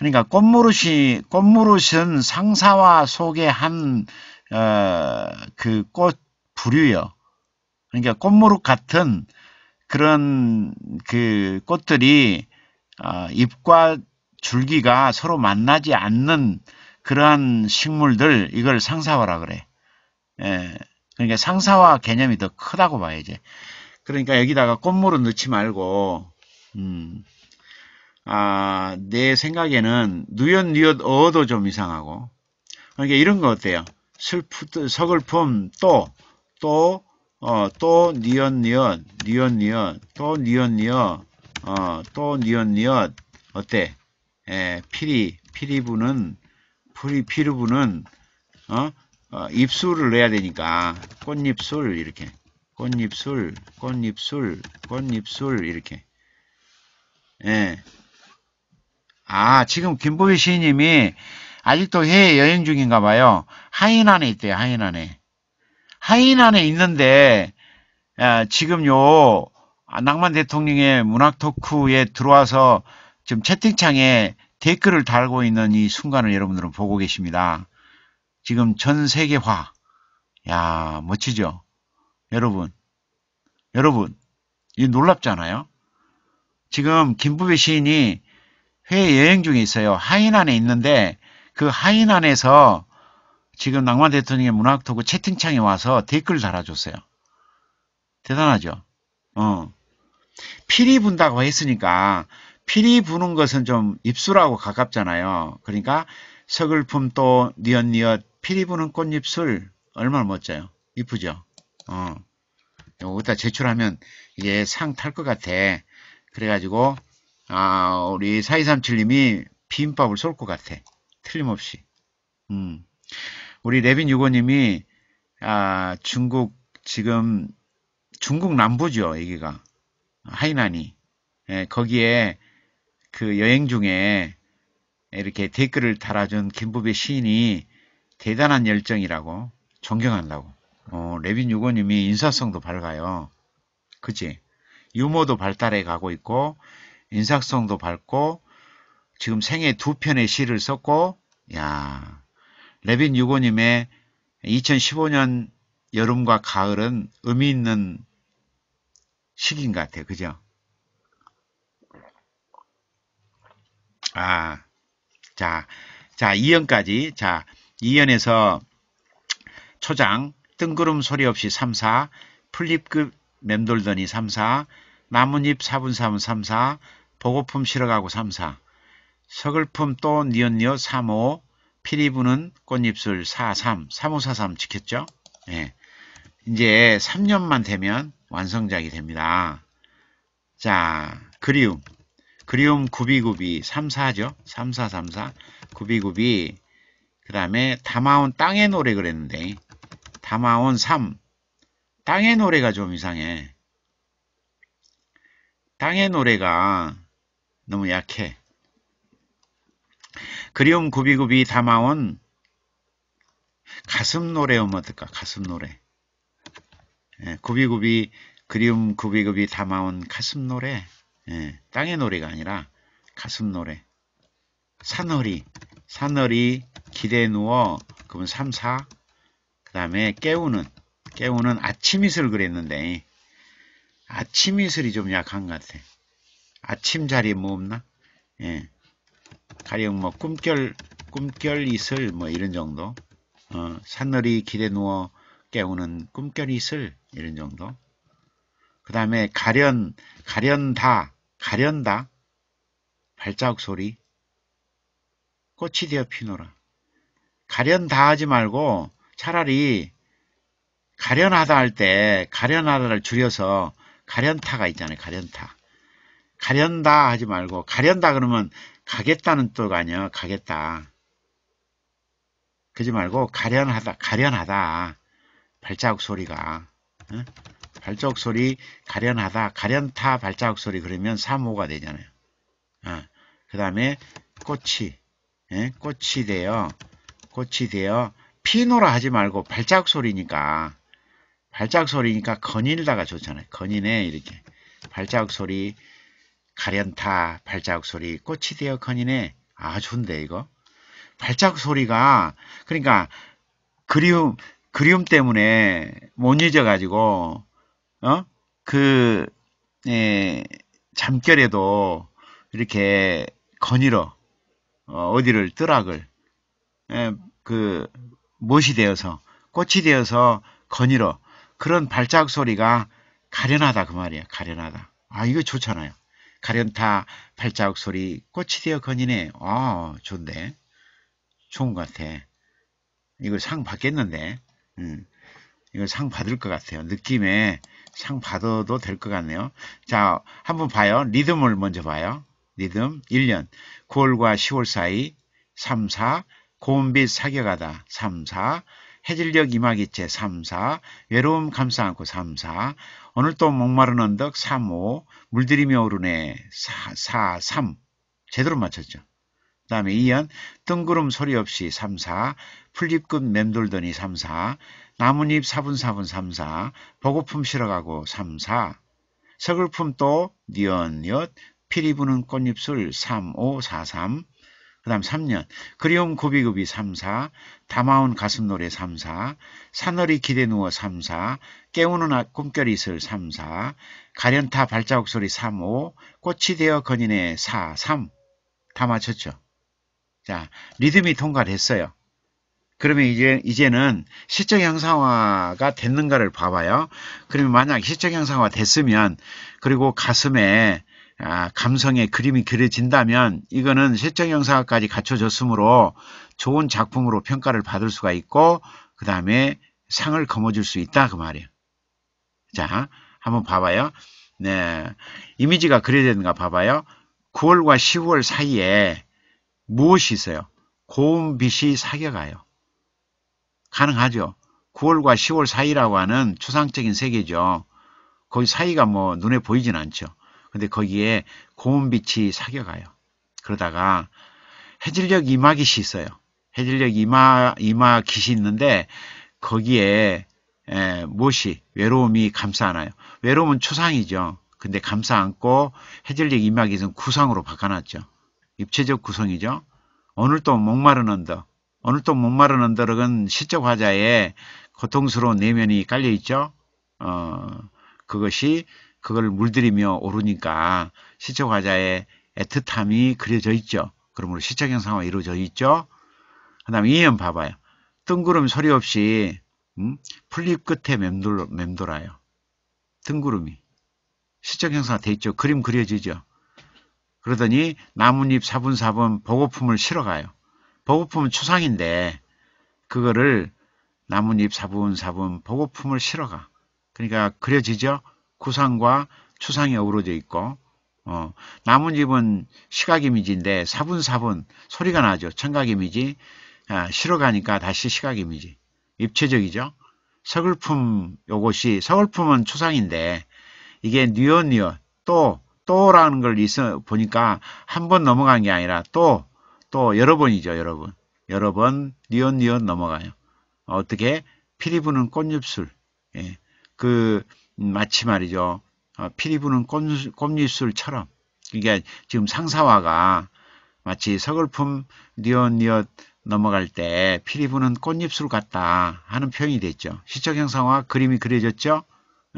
그러니까 꽃무릇이 꽃무릇은 상사와 소개한 어, 그 꽃 부류요. 그러니까 꽃무릇 같은 그런 그 꽃들이 어, 잎과 줄기가 서로 만나지 않는 그러한 식물들 이걸 상사화라 그래. 예, 그러니까 상사화 개념이 더 크다고 봐야지. 그러니까 여기다가 꽃무릇 넣지 말고 음. 아, 내 생각에는 뉴엿뉴엿 어도 좀 이상하고 그러니까 이런 거 어때요? 슬프, 서글픔 또, 또, 어, 또뉴언뉴언뉴언뉴언또뉴언뉴언 어, 또 니언니언, 어때? 에, 예, 피리, 피리부는, 피리, 피부는 어? 어, 입술을 내야 되니까, 꽃잎술, 이렇게. 꽃잎술, 꽃잎술, 꽃잎술, 이렇게. 예, 아 지금 김보배 시인님이 아직도 해외 여행 중인가 봐요. 하이난에 있대요. 하이난에. 하이난에 있는데 아, 지금 요 아, 낭만 대통령의 문학 토크에 들어와서 지금 채팅창에 댓글을 달고 있는 이 순간을 여러분들은 보고 계십니다. 지금 전 세계화. 야, 멋지죠? 여러분. 여러분. 이 놀랍잖아요? 지금 김부배 시인이 해외 여행 중에 있어요. 하이난에 있는데 그 하이난에서 지금 낭만 대통령의 문학토크 채팅창에 와서 댓글 달아줬어요. 대단하죠? 어. 피리 분다고 했으니까 필이 부는 것은 좀 입술하고 가깝잖아요. 그러니까 서글픔 또 니엇니엇 필이 부는 꽃잎술 얼마나 멋져요. 이쁘죠? 어. 요거다 제출하면 이게 상 탈 것 같아. 그래가지고 아, 우리 4237님이 비빔밥을 쏠 것 같아. 틀림없이. 음. 우리 레빈 유고님이 아, 중국 지금 중국 남부죠 여기가 하이난이 예, 거기에 그 여행 중에 이렇게 댓글을 달아준 김부배 시인이 대단한 열정이라고 존경한다고 어, 레빈 유고님이 인사성도 밝아요 그치 유머도 발달해 가고 있고 인상성도 밝고 지금 생애 두 편의 시를 썼고 야 레빈 유고님의 2015년 여름과 가을은 의미 있는 시기인 것 같아요. 그죠? 아, 자, 자, 2연까지. 자, 2연에서 초장, 뜬구름 소리 없이 3, 4, 플립급 맴돌더니 3, 4, 나뭇잎 4분 3분 3, 4, 보고품 실어가고 3사 서글픔 또 니언니어 3호 피리 부는 꽃잎술 43 3543 지켰죠? 예. 이제 3년만 되면 완성작이 됩니다. 자 그리움 그리움 구비구비 3사죠3434 구비구비 그 다음에 담아온 땅의 노래 그랬는데 담아온 3 땅의 노래가 좀 이상해. 땅의 노래가 너무 약해. 그리움 구비구비 담아온 가슴 노래음 어떨까? 가슴 노래. 예, 구비구비 그리움 구비구비 담아온 가슴 노래. 예, 땅의 노래가 아니라 가슴 노래. 산허리, 산허리 기대 누워 그분 3, 4. 그 다음에 깨우는, 깨우는 아침 이슬 그랬는데 아침 이슬이 좀 약한 것 같아. 아침자리 뭐 없나? 예. 가령 뭐 꿈결 꿈결 이슬 뭐 이런 정도 어, 산늘이 기대 누워 깨우는 꿈결 이슬 이런 정도 그 다음에 가련 가련다 가련다 발자국 소리 꽃이 되어 피노라 가련다 하지 말고 차라리 가련하다 할 때 가련하다를 줄여서 가련타가 있잖아요 가련타 가련다 하지 말고 가련다 그러면 가겠다는 뜻 아니야. 가겠다. 그지 말고 가련하다. 가련하다. 발자국 소리가 응? 발자국 소리 가련하다. 가련타 발자국 소리 그러면 3호가 되잖아요. 어. 그 다음에 꽃이 예? 꽃이 되어 꽃이 되어 피노라 하지 말고 발자국 소리니까 발자국 소리니까 건일다가 좋잖아요. 건이네 이렇게 발자국 소리 가련타 발자국 소리 꽃이 되어 커니네 아 좋은데 이거 발자국 소리가 그러니까 그리움 그리움 때문에 못 잊어가지고 어그 예, 잠결에도 이렇게 거닐어 어, 디를 뜨락을 에, 예, 그 못이 되어서 꽃이 되어서 거니러 그런 발자국 소리가 가련하다 그 말이야 가련하다 아 이거 좋잖아요 가련타 발자국 소리 꽃이 되어 거니네. 아 좋은데 좋은 것 같아. 이걸상 받겠는데 음, 이걸상 받을 것 같아요. 느낌에 상 받아도 될 것 같네요. 자 한번 봐요. 리듬을 먼저 봐요. 리듬 1년 9월과 10월 사이 3, 4 고음빛 사격하다 3, 4 해질녘 이마기채 3, 4, 외로움 감싸 안고 3, 4, 오늘 또 목마른 언덕 3, 5, 물들이며 오르네 4, 4, 3. 제대로 맞췄죠. 그 다음에 2연 뜬구름 소리 없이 3, 4, 풀잎끝 맴돌더니 3, 4, 나뭇잎 사분사분 3, 4, 보고품 실어가고 3, 4, 서글픔 또 니언엿, 피리 부는 꽃잎술 3, 5, 4, 3, 그 다음 3년 그리움 고비고비 3사 담아온 가슴노래 3사 사늘이 기대 누워 3사 깨우는 아, 꿈결이 있을 3사 가련타 발자국 소리 3호 꽃이 되어 건인의 4, 3다 맞췄죠. 자 리듬이 통과됐어요. 그러면 이제, 이제는 시적 형상화가 됐는가를 봐봐요. 그러면 만약 시적 형상화 됐으면, 그리고 가슴에 아, 감성의 그림이 그려진다면 이거는 실전 영상까지 학 갖춰졌으므로 좋은 작품으로 평가를 받을 수가 있고 그 다음에 상을 거머쥘 수 있다 그 말이에요. 자 한번 봐봐요. 네 이미지가 그려지는가 봐봐요. 9월과 10월 사이에 무엇이 있어요? 고운 빛이 사겨가요. 가능하죠. 9월과 10월 사이라고 하는 추상적인 세계죠. 거기 사이가 뭐 눈에 보이진 않죠. 근데 거기에 고운 빛이 사겨가요. 그러다가 해질녘 이마 깃이 있어요. 해질녘 이마 이마 깃이 있는데 거기에 에, 무엇이 외로움이 감싸 안아요. 외로움은 초상이죠. 근데 감싸 안고 해질녘 이마 깃은 구상으로 바꿔놨죠. 입체적 구성이죠. 오늘 또 목마른 언덕. 오늘 또 목마른 언덕은 실적 화자의 고통스러운 내면이 깔려있죠. 어, 그것이 그걸 물들이며 오르니까 시초 과자의 애틋함이 그려져 있죠. 그러므로 시적 형상화 이루어져 있죠. 그 다음에 이현 봐봐요. 뜬구름 소리 없이 음? 풀잎 끝에 맴돌, 맴돌아요. 뜬구름이. 시적 형상화 돼 있죠. 그림 그려지죠. 그러더니 나뭇잎 사분사분 보고품을 실어가요. 보고품은 추상인데 그거를 나뭇잎 사분사분 보고품을 실어가. 그러니까 그려지죠. 구상과 추상이 어우러져 있고 어, 남은 집은 시각 이미지인데 사분사분 소리가 나죠. 청각 이미지 아, 실어가니까 다시 시각 이미지 입체적이죠. 서글픔 요것이 서글픔은 추상인데 이게 뉘어뉘어 또 또라는 걸 있어 보니까 한 번 넘어간 게 아니라 또또 또 여러 번이죠. 여러 분 여러 번 뉘어뉘어 넘어가요. 어떻게 피리 부는 꽃잎술 예. 그 마치 말이죠. 어, 피리 부는 꽃잎술처럼 그러니까 지금 상사화가 마치 서글픔 니엇니엇 넘어갈 때 피리 부는 꽃잎술 같다 하는 표현이 됐죠. 시적 형상화 그림이 그려졌죠.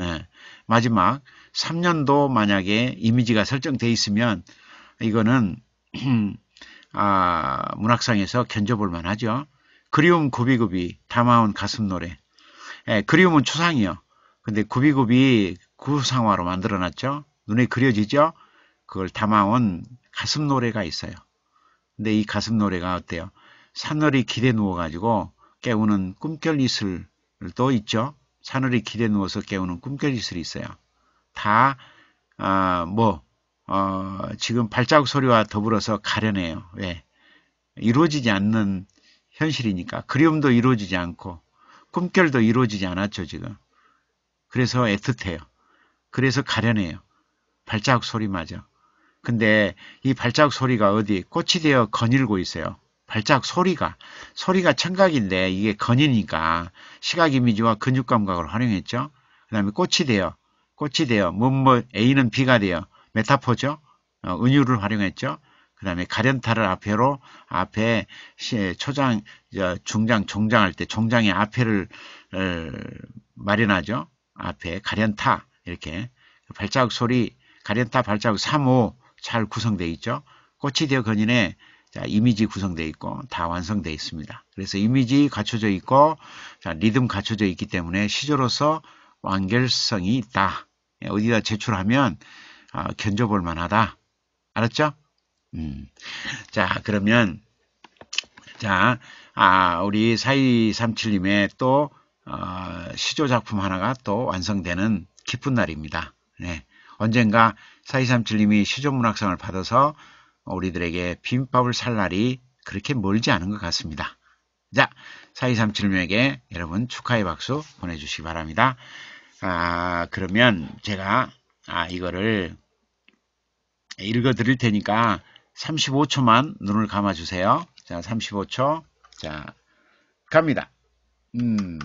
예. 마지막 3년도 만약에 이미지가 설정돼 있으면 이거는 아, 문학상에서 견져볼 만하죠. 그리움 구비구비 담아온 가슴 노래 예, 그리움은 초상이요. 근데 구비굽이 구상화로 만들어놨죠. 눈에 그려지죠. 그걸 담아온 가슴 노래가 있어요. 근데 이 가슴 노래가 어때요? 산늘이 기대 누워가지고 깨우는 꿈결 이슬도 있죠. 산늘이 기대 누워서 깨우는 꿈결 이슬이 있어요. 다, 아, 뭐, 어, 지금 발자국 소리와 더불어서 가려내요. 왜? 이루어지지 않는 현실이니까. 그리움도 이루어지지 않고, 꿈결도 이루어지지 않았죠, 지금. 그래서 애틋해요. 그래서 가련해요. 발자국 소리 맞아. 근데 이 발자국 소리가 어디 꽃이 되어 거닐고 있어요. 발자국 소리가 소리가 청각인데 이게 거니니까 시각 이미지와 근육 감각을 활용했죠. 그 다음에 꽃이 되어 꽃이 되어 뭐뭐 A는 B가 되어 메타포죠. 어, 은유를 활용했죠. 그 다음에 가련타를 앞에로 앞에 초장 중장 종장할 때 종장의 앞에를 어, 마련하죠. 앞에 가련타 이렇게 발자국 소리 가련타 발자국 3호 잘 구성되어 있죠. 꽃이 되어 건인에 자, 이미지 구성되어 있고 다 완성되어 있습니다. 그래서 이미지 갖춰져 있고 자, 리듬 갖춰져 있기 때문에 시조로서 완결성이 있다. 예, 어디다 제출하면 어, 아, 견져볼 만하다. 알았죠? 음. 자 그러면 자 아, 우리 4237님의 또 어, 시조 작품 하나가 또 완성되는 기쁜 날입니다. 네. 언젠가 4237님이 시조문학상을 받아서 우리들에게 비빔밥을 살 날이 그렇게 멀지 않은 것 같습니다. 자, 4237님에게 여러분 축하의 박수 보내주시기 바랍니다. 아, 그러면 제가 아, 이거를 읽어 드릴 테니까 35초만 눈을 감아 주세요. 자, 35초. 자, 갑니다. 음.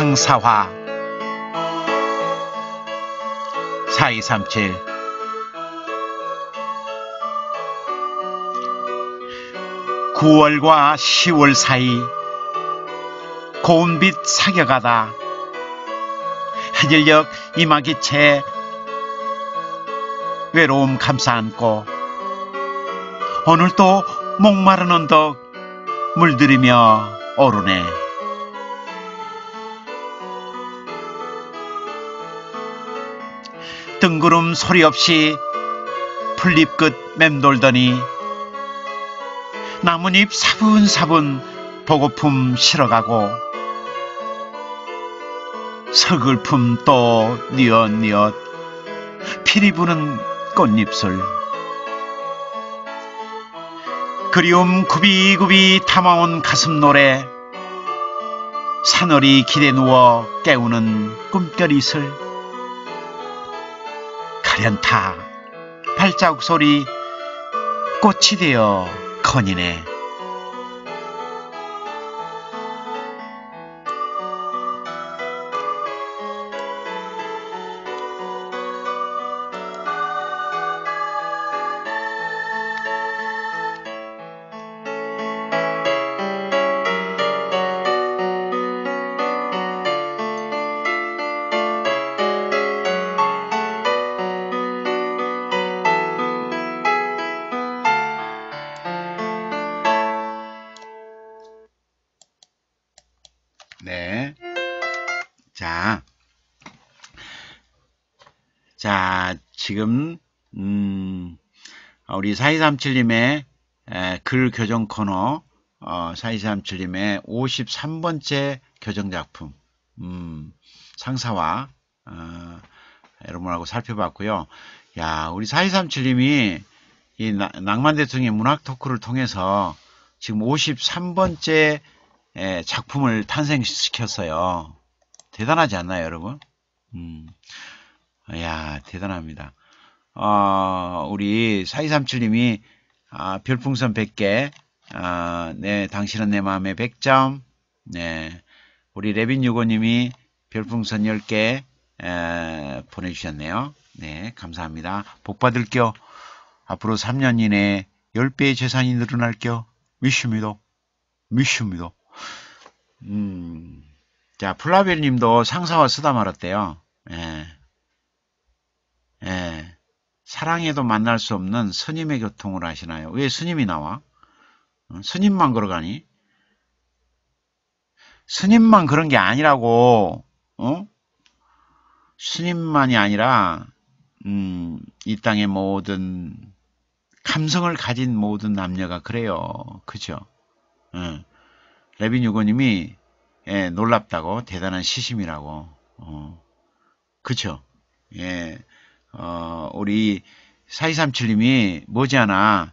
상사화 4237 9월과 10월 사이 고운빛 사격하다 해질녘 이마기채 외로움 감싸안고 오늘도 목마른 언덕 물들이며 오르네 뜬구름 소리 없이 풀잎 끝 맴돌더니 나뭇잎 사분사분 보고품 실어가고 서글픔 또 니엇니엇 피리 부는 꽃잎술 그리움 굽이굽이 담아온 가슴 노래 사늘이 기대 누워 깨우는 꿈결이슬 가련타 발자국 소리 꽃이 되어 커니네 지금 음, 아, 우리 4237님의 글 교정 코너 어, 4237님의 53번째 교정 작품 음, 상사와 어, 여러분하고 살펴봤고요. 야 우리 4237님이 이 낭만 대통령의 문학 토크를 통해서 지금 53번째 작품을 탄생시켰어요. 대단하지 않나요, 여러분? 음, 야 대단합니다. 어, 우리 4237님이 아, 별풍선 100개 아, 네, 당신은 내 마음의 100점 네, 우리 레빈 유고님이 별풍선 10개 에, 보내주셨네요. 네, 감사합니다. 복 받을게요. 앞으로 3년 이내에 10배의 재산이 늘어날게요. 믿습니다. 믿습니다. 음, 자, 플라벨 님도 상사와 쓰다 말았대요. 예. 예. 사랑에도 만날 수 없는 스님의 교통을 하시나요? 왜 스님이 나와? 어, 스님만 걸어가니? 스님만 그런 게 아니라고, 어? 스님만이 아니라, 음, 이 땅의 모든, 감성을 가진 모든 남녀가 그래요. 그죠? 어. 레빈 유고님이, 예, 놀랍다고, 대단한 시심이라고, 어. 그쵸? 예. 어, 우리 4237님이 머지않아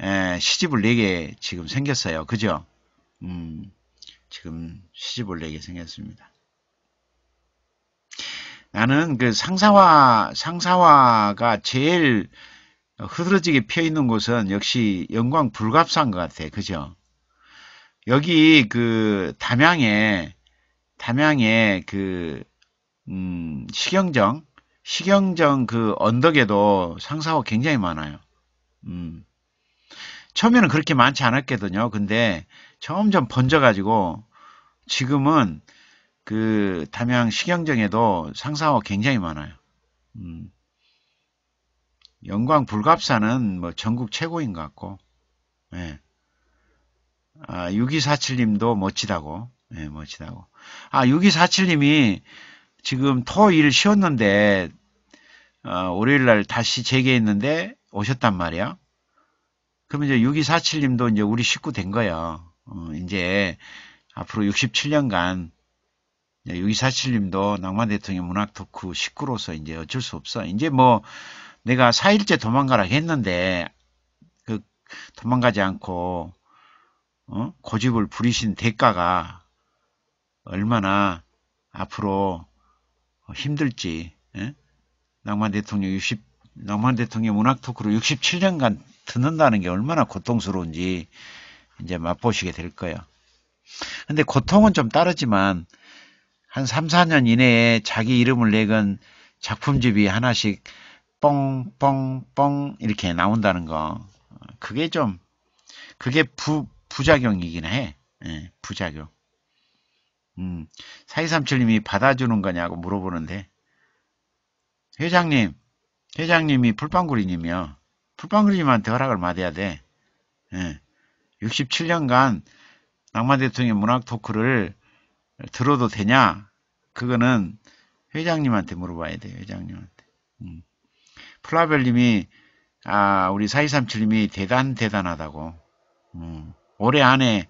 에, 시집을 4개 지금 생겼어요. 그죠? 음, 지금 시집을 4개 생겼습니다. 나는 그 상사화, 상사화가 제일 흐드러지게 피어 있는 곳은 역시 영광 불갑사인 것 같아. 그죠? 여기 그 담양에, 담양에 그, 음, 식영정, 식영정 그 언덕에도 상사가 굉장히 많아요. 음. 처음에는 그렇게 많지 않았거든요. 근데 점점 번져가지고 지금은 그 담양 식영정에도 상사가 굉장히 많아요. 음. 영광 불갑사는 뭐 전국 최고인 것 같고, 예. 아, 6247님도 멋지다고, 예, 멋지다고. 아, 6247님이 지금 토, 일 쉬었는데 어, 월요일날 다시 재개했는데 오셨단 말이야. 그러면 이제 6247님도 이제 우리 식구 된 거야. 어, 이제 앞으로 67년간 6247님도 낭만 대통령 문학 토크 식구로서 이제 어쩔 수 없어. 이제 뭐 내가 4일째 도망가라 했는데 그 도망가지 않고 어? 고집을 부리신 대가가 얼마나 앞으로 힘들지 에? 예? 낭만 대통령 60, 낭만 대통령 문학 토크로 67년간 듣는다는 게 얼마나 고통스러운지 이제 맛보시게 될 거예요. 근데 고통은 좀 따르지만 한 3, 4년 이내에 자기 이름을 내건 작품집이 하나씩 뻥 뻥 뻥 이렇게 나온다는 거 그게 좀 그게 부, 부작용이긴 해 예, 부작용 음, 4237님이 받아주는 거냐고 물어보는데 회장님, 회장님이 풀빵구리님이요. 풀빵구리님한테 허락을 받아야 돼. 예. 67년간 낭만 대통령 의 문학 토크를 들어도 되냐? 그거는 회장님한테 물어봐야 돼요. 회장님한테. 음. 플라벨님이 아, 우리 4237님이 대단 대단하다고. 음. 올해 안에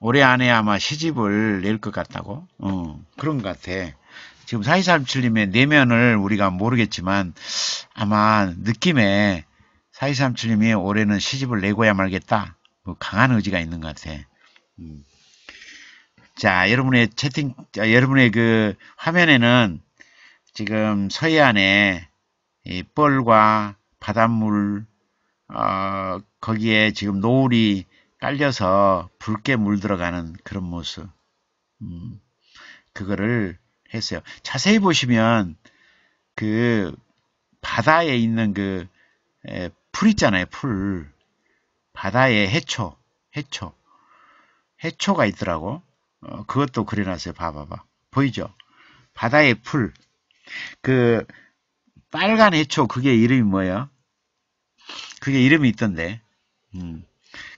올해 안에 아마 시집을 낼 것 같다고. 어, 그런 것 같아. 지금 4237님의 내면을 우리가 모르겠지만 아마 느낌에 4237님이 올해는 시집을 내고야 말겠다. 뭐 강한 의지가 있는 것 같아. 음. 자, 여러분의 채팅, 자, 여러분의 그 화면에는 지금 서해안에 이 뻘과 바닷물, 어, 거기에 지금 노을이 깔려서 붉게 물들어가는 그런 모습. 음, 그거를 했어요. 자세히 보시면 그 바다에 있는 그 풀 있잖아요. 풀. 바다에 해초. 해초. 해초가 있더라고. 어, 그것도 그려놨어요. 봐봐봐. 보이죠? 바다의 풀. 그 빨간 해초 그게 이름이 뭐예요? 그게 이름이 있던데. 음.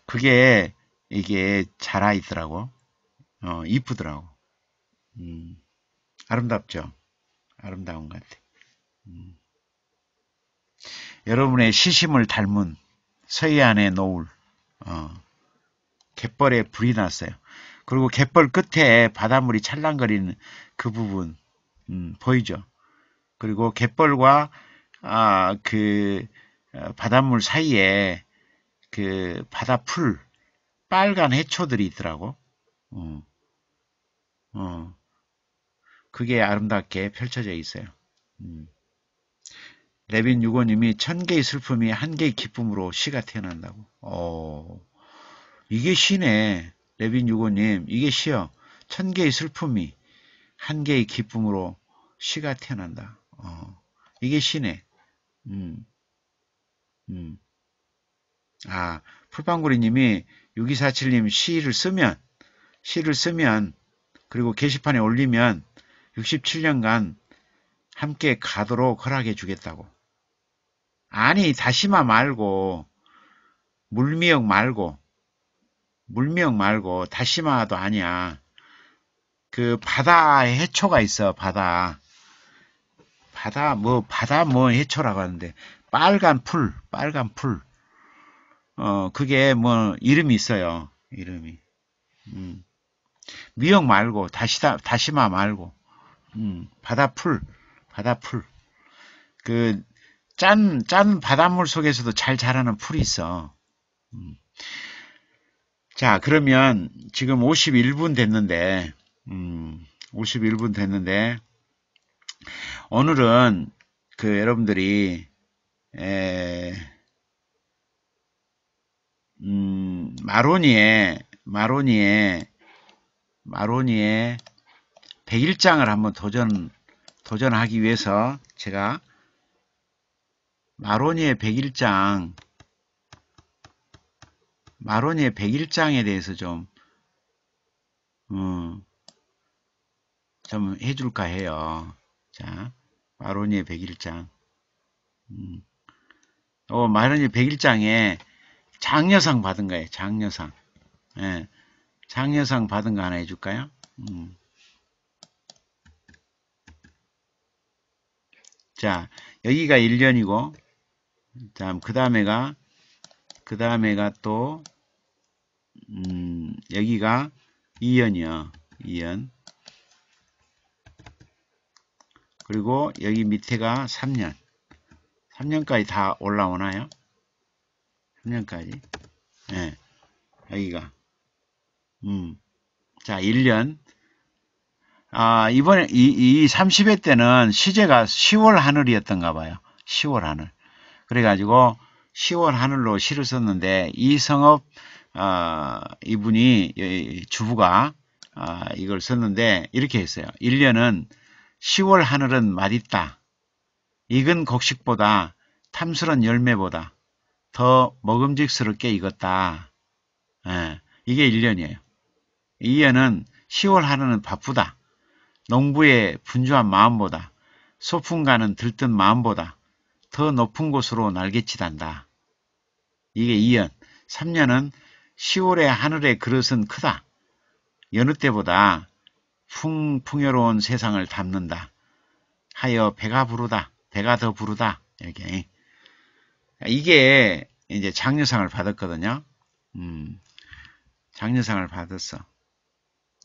그게 이게 자라 있더라고. 어, 이쁘더라고. 음. 아름답죠? 아름다운 것 같아요. 음. 여러분의 시심을 닮은 서해안의 노을 어, 갯벌에 불이 났어요. 그리고 갯벌 끝에 바닷물이 찰랑거리는 그 부분 음, 보이죠? 그리고 갯벌과 아, 그 어, 바닷물 사이에 그 바다풀 빨간 해초들이 있더라고. 어. 어. 그게 아름답게 펼쳐져 있어요. 음. 레빈 유고님이 천 개의 슬픔이 한 개의 기쁨으로 시가 태어난다고. 어, 이게 시네. 레빈 유고님, 이게 시여천 개의 슬픔이 한 개의 기쁨으로 시가 태어난다. 어, 이게 시네. 음, 음. 아, 풀빵구리님이 6247님 시를 쓰면, 시를 쓰면, 그리고 게시판에 올리면 67년간 함께 가도록 허락해 주겠다고. 아니 다시마 말고 물미역 말고 물미역 말고 다시마도 아니야. 그 바다에 해초가 있어 바다. 바다 뭐 바다 뭐 해초라고 하는데 빨간 풀 빨간 풀. 어 그게 뭐 이름이 있어요 이름이. 음. 미역 말고 다시다 다시마 말고 음, 바다풀, 바다풀. 그, 짠, 짠 바닷물 속에서도 잘 자라는 풀이 있어. 음. 자, 그러면 지금 51분 됐는데, 음, 51분 됐는데, 오늘은 그 여러분들이, 에, 음, 마로니에, 마로니에, 마로니에, 101장을 한번 도전, 도전하기 위해서 제가 마로니의 101장, 마로니의 101장에 대해서 좀, 음, 좀 해줄까 해요. 자, 마로니의 101장. 음. 어, 마로니의 101장에 장려상 받은 거예요. 장려상. 예, 장려상 받은 거 하나 해줄까요? 음. 자, 여기가 1년이고, 다그 다음에가, 그 다음에가 또, 음, 여기가 2년이요. 2년. 그리고 여기 밑에가 3년. 3년까지 다 올라오나요? 3년까지. 예. 네, 여기가. 음. 자, 1년. 아, 이번에 이, 이 30회 때는 시제가 10월 하늘이었던가 봐요. 10월 하늘. 그래가지고 10월 하늘로 시를 썼는데 이성업 어, 이분이 주부가 어, 이걸 썼는데 이렇게 했어요. 1년은 10월 하늘은 맛있다. 익은 곡식보다 탐스런 열매보다 더 먹음직스럽게 익었다. 에, 예, 이게 1년이에요. 2년은 10월 하늘은 바쁘다. 농부의 분주한 마음보다 소풍가는 들뜬 마음보다 더 높은 곳으로 날개치단다. 이게 2연. 3년은 10월의 하늘의 그릇은 크다. 여느 때보다 풍, 풍요로운 세상을 담는다. 하여 배가 부르다. 배가 더 부르다. 이렇게. 이게 이제 장려상을 받았거든요. 음, 장려상을 받았어.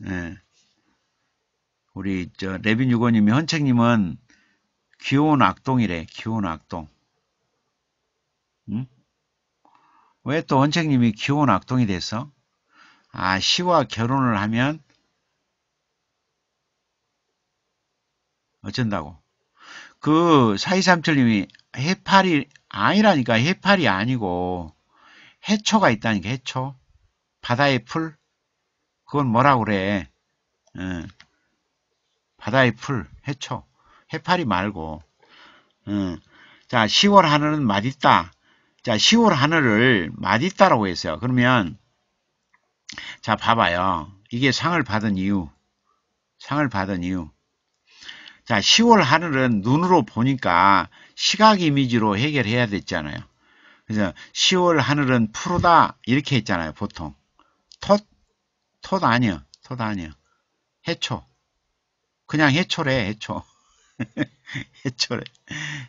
예. 우리 저 레빈 유고님이 헌책님은 귀여운 악동이래. 귀여운 악동. 응? 왜 또 헌책님이 귀여운 악동이 돼서? 아, 시와 결혼을 하면 어쩐다고? 그 4237님이 해파리 아니라니까 해파리 아니고 해초가 있다니까 해초 바다의 풀 그건 뭐라 그래 응. 바다의 풀, 해초, 해파리 말고 음, 자 10월 하늘은 맛있다. 자 10월 하늘을 맛있다라고 했어요. 그러면 자 봐봐요. 이게 상을 받은 이유 상을 받은 이유 자 10월 하늘은 눈으로 보니까 시각 이미지로 해결해야 됐잖아요. 그래서 10월 하늘은 푸르다 이렇게 했잖아요. 보통 톳, 톳아니야톳아니야 해초 그냥 해초래 해초 해초래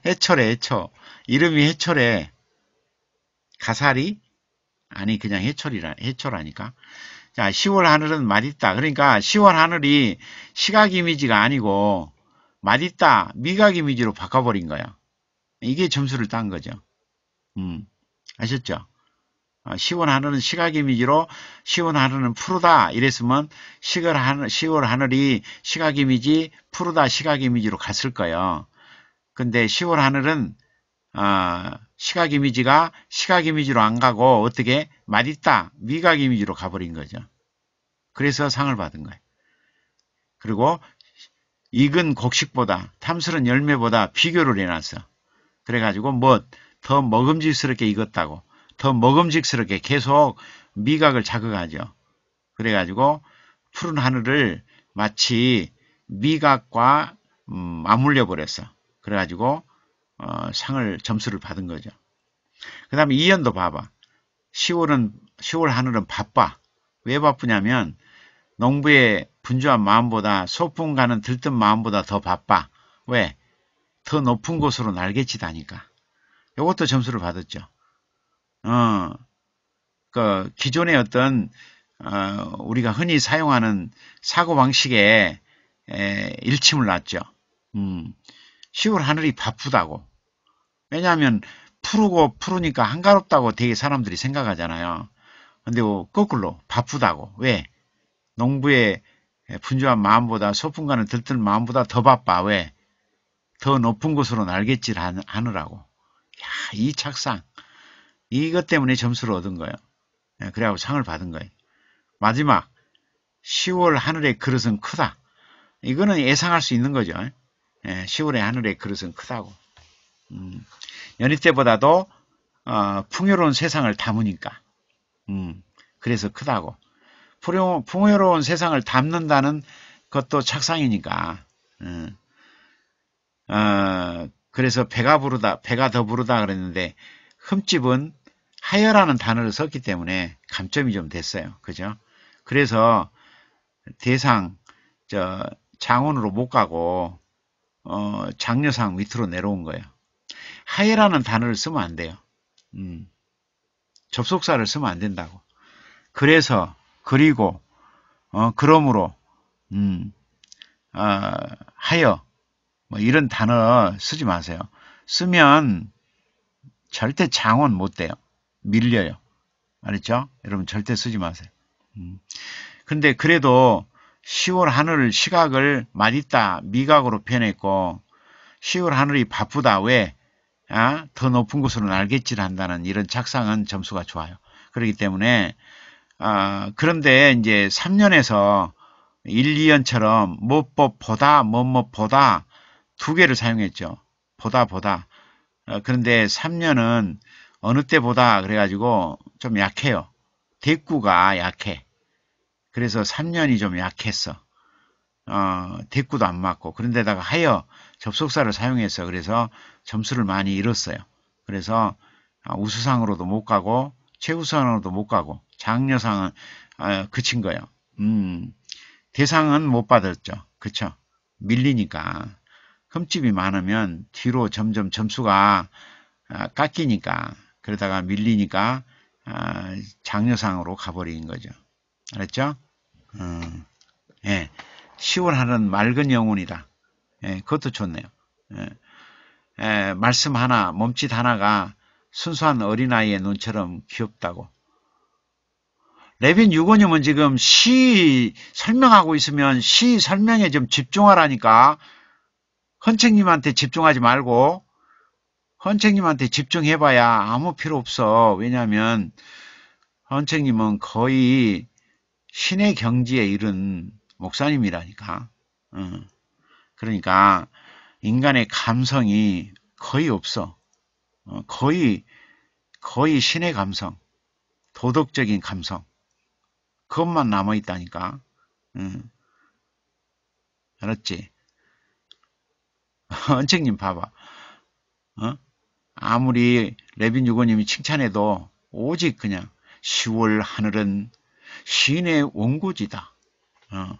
해초래 해초 이름이 해초래 가사리 아니 그냥 해초리라 해초라니까 자 10월 하늘은 맛있다 그러니까 10월 하늘이 시각 이미지가 아니고 맛있다 미각 이미지로 바꿔버린 거야 이게 점수를 딴 거죠 음 아셨죠 어, 시원 하늘은 시각 이미지로 시원 하늘은 푸르다 이랬으면 시월 하늘 시월 하늘이 시각 이미지 푸르다 시각 이미지로 갔을 거예요. 근데 시월 하늘은 어, 시각 이미지가 시각 이미지로 안 가고 어떻게 맛있다 미각 이미지로 가버린 거죠. 그래서 상을 받은 거예요. 그리고 익은 곡식보다 탐스러운 열매보다 비교를 해놨어. 그래가지고 뭐 더 먹음직스럽게 익었다고 더 먹음직스럽게 계속 미각을 자극하죠. 그래가지고 푸른 하늘을 마치 미각과 음, 맞물려 버렸어. 그래가지고 어, 상을 점수를 받은 거죠. 그 다음에 2연도 봐봐. 10월은 10월 하늘은 바빠. 왜 바쁘냐면 농부의 분주한 마음보다 소풍 가는 들뜬 마음보다 더 바빠. 왜? 더 높은 곳으로 날개치다니까. 이것도 점수를 받았죠. 어. 그 기존의 어떤 어, 우리가 흔히 사용하는 사고 방식에 에, 일침을 놨죠. 음, 10월 하늘이 바쁘다고. 왜냐하면 푸르고 푸르니까 한가롭다고 되게 사람들이 생각하잖아요. 근데 뭐 거꾸로 바쁘다고. 왜? 농부의 분주한 마음보다 소풍가는 들뜬 마음보다 더 바빠. 왜? 더 높은 곳으로 날갯질 하느라고. 야, 이 착상. 이것 때문에 점수를 얻은 거예요. 예, 그래갖고 상을 받은 거예요. 마지막 10월 하늘의 그릇은 크다. 이거는 예상할 수 있는 거죠. 10월의 예, 하늘의 그릇은 크다고. 음, 연희 때보다도 어, 풍요로운 세상을 담으니까. 음, 그래서 크다고. 풍요로운 세상을 담는다는 것도 착상이니까. 음, 어, 그래서 배가 부르다, 배가 더 부르다 그랬는데 흠집은 하여라는 단어를 썼기 때문에 감점이 좀 됐어요. 그죠? 그래서 대상, 저, 장원으로 못 가고, 어, 장려상 밑으로 내려온 거예요. 하여라는 단어를 쓰면 안 돼요. 음, 접속사를 쓰면 안 된다고. 그래서, 그리고, 어, 그러므로, 음, 어, 하여, 뭐 이런 단어 쓰지 마세요. 쓰면 절대 장원 못 돼요. 밀려요. 알았죠? 여러분 절대 쓰지 마세요. 음. 근데 그래도 10월 하늘 시각을 맛있다 미각으로 표현했고 10월 하늘이 바쁘다 왜? 아? 더 높은 곳으로 날갯질 한다는 이런 착상은 점수가 좋아요. 그렇기 때문에 아, 그런데 이제 3년에서 1, 2년처럼 못엇보다못엇보다두 뭐 뭐 뭐 개를 사용했죠. 보다 보다 어, 그런데 3년은 어느 때보다 그래가지고 좀 약해요. 대구가 약해. 그래서 3년이 좀 약했어. 어, 대구도안 맞고 그런데다가 하여 접속사를 사용해서 그래서 점수를 많이 잃었어요. 그래서 아, 우수상으로도 못 가고 최우수상으로도 못 가고 장려상은 어, 그친 거예요. 음, 대상은 못 받았죠. 그쵸? 밀리니까. 흠집이 많으면 뒤로 점점 점수가 아, 깎이니까 그러다가 밀리니까 아, 장려상으로 가버린 거죠. 알았죠? 음, 예. 시원하는 맑은 영혼이다. 예, 그것도 좋네요. 예. 예, 말씀 하나, 몸짓 하나가 순수한 어린아이의 눈처럼 귀엽다고. 레빈 유고님은 지금 시 설명하고 있으면 시 설명에 좀 집중하라니까 헌책님한테 집중하지 말고 헌책님한테 집중해봐야 아무 필요 없어. 왜냐하면 헌책님은 거의 신의 경지에 이른 목사님이라니까. 그러니까 인간의 감성이 거의 없어. 어, 거의 거의 신의 감성, 도덕적인 감성 그것만 남아 있다니까. 응. 알았지? 원책님 봐봐. 어? 아무리 레빈 유고님이 칭찬해도 오직 그냥 10월 하늘은 시인의 원고지다. 어.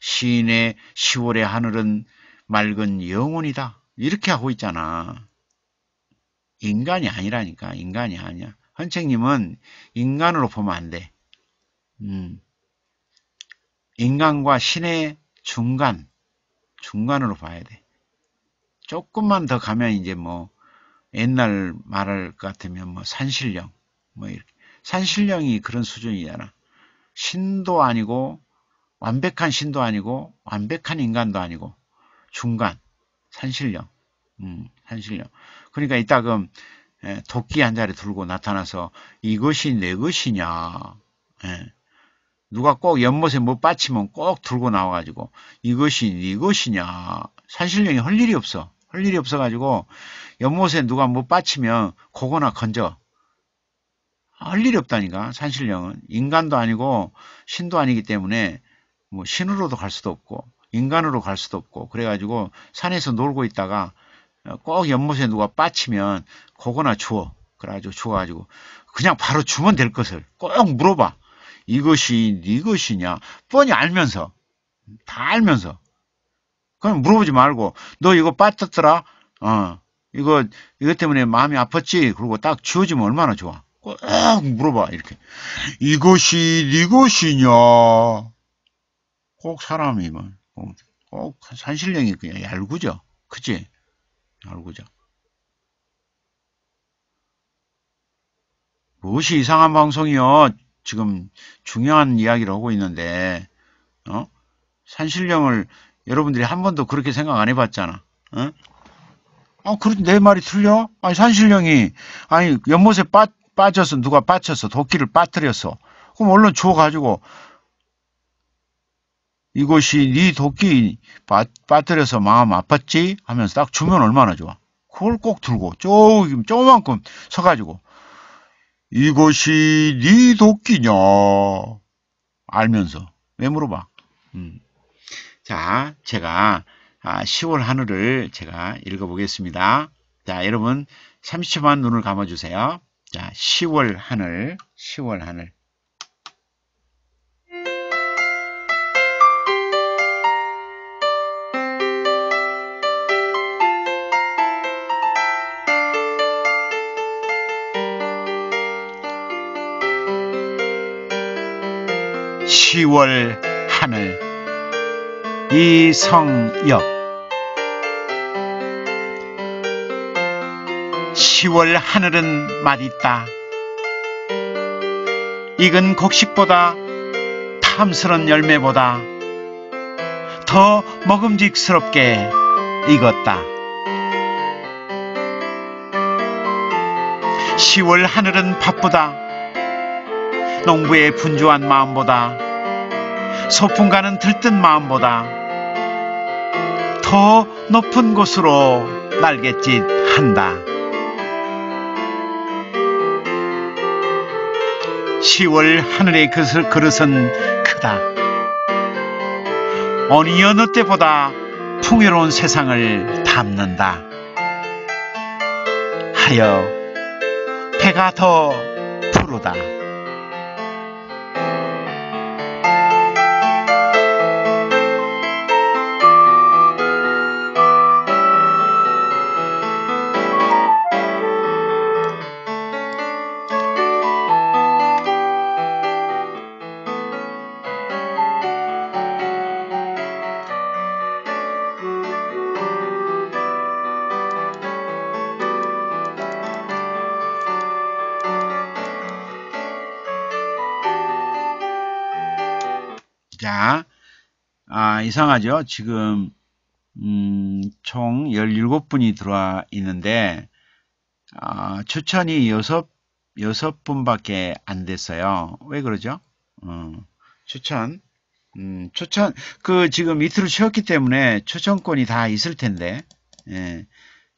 시인의 10월의 하늘은 맑은 영혼이다. 이렇게 하고 있잖아. 인간이 아니라니까. 인간이 아니야. 헌책님은 인간으로 보면 안 돼. 음. 인간과 신의 중간, 중간으로 봐야 돼. 조금만 더 가면 이제 뭐 옛날 말할 것 같으면 뭐 산신령 뭐 이렇게 산신령이 그런 수준이잖아. 신도 아니고 완벽한 신도 아니고 완벽한 인간도 아니고 중간 산신령 음, 산신령 그러니까 이따금 예, 도끼 한 자리 들고 나타나서 이것이 내 것이냐 예. 누가 꼭 연못에 못 받치면 꼭 들고 나와가지고 이것이 네 것이냐 산신령이 할 일이 없어 할 일이 없어가지고 연못에 누가 뭐 빠치면 고거나 건져. 할 일이 없다니까 산신령은 인간도 아니고 신도 아니기 때문에 뭐 신으로도 갈 수도 없고 인간으로 갈 수도 없고 그래가지고 산에서 놀고 있다가 꼭 연못에 누가 빠치면 고거나 주워 그래가지고 주워가지고 그냥 바로 주면 될 것을 꼭 물어봐 이것이 네 것이냐 뻔히 알면서 다 알면서 그럼 물어보지 말고 너 이거 빠졌더라? 어 이거 이것 때문에 마음이 아팠지? 그리고 딱 지워지면 얼마나 좋아. 꼭 물어봐 이렇게 이것이 네 것이냐? 꼭 사람이면 뭐, 꼭 산신령이 그냥 얄구죠. 그치? 얄구죠. 무엇이 이상한 방송이요? 지금 중요한 이야기를 하고 있는데 어? 산신령을 여러분들이 한 번도 그렇게 생각 안 해봤잖아. 어? 어, 아, 그래도 내 말이 틀려? 아니, 산신령이, 아니, 연못에 빠, 빠져서 누가 빠쳤어. 도끼를 빠뜨렸어. 그럼 얼른 주워가지고, 이것이 네 도끼 빠, 빠뜨려서 마음 아팠지? 하면서 딱 주면 얼마나 좋아. 그걸 꼭 들고, 조금, 조만큼 서가지고, 이것이 네 도끼냐? 알면서. 왜 물어봐? 음. 자, 제가 10월 아, 하늘을 제가 읽어보겠습니다. 자, 여러분 30초만 눈을 감아주세요. 자, 10월 하늘, 10월 하늘. 1 0월 하늘 이성엽 10월 하늘은 맛있다. 익은 곡식보다 탐스런 열매보다 더 먹음직스럽게 익었다. 10월 하늘은 바쁘다. 농부의 분주한 마음보다 소풍 가는 들뜬 마음보다 더 높은 곳으로 날갯짓 한다. 10월 하늘의 그릇은 크다. 어느 어느 때보다 풍요로운 세상을 담는다. 하여 배가 더푸르다 자, 아, 이상하죠? 지금, 음, 총 17분이 들어와 있는데, 아, 추천이 6, 6분밖에 안 됐어요. 왜 그러죠? 어, 추천. 음, 추천, 그, 지금 밑으로 쉬었기 때문에 추천권이 다 있을 텐데, 예,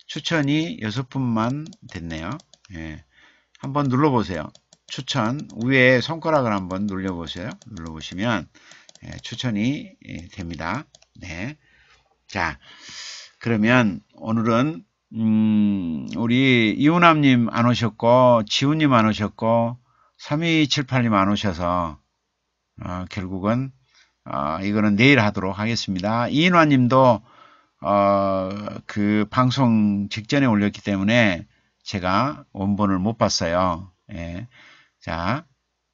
추천이 6분만 됐네요. 예, 한번 눌러보세요. 추천, 위에 손가락을 한번 눌러보세요. 눌러보시면, 예, 추천이 예, 됩니다. 네. 자, 그러면 오늘은 음, 우리 이우남님 안 오셨고 지훈님 안 오셨고 3278님 안 오셔서 어, 결국은 어, 이거는 내일 하도록 하겠습니다. 이인화님도 어, 그 방송 직전에 올렸기 때문에 제가 원본을 못 봤어요. 예. 자,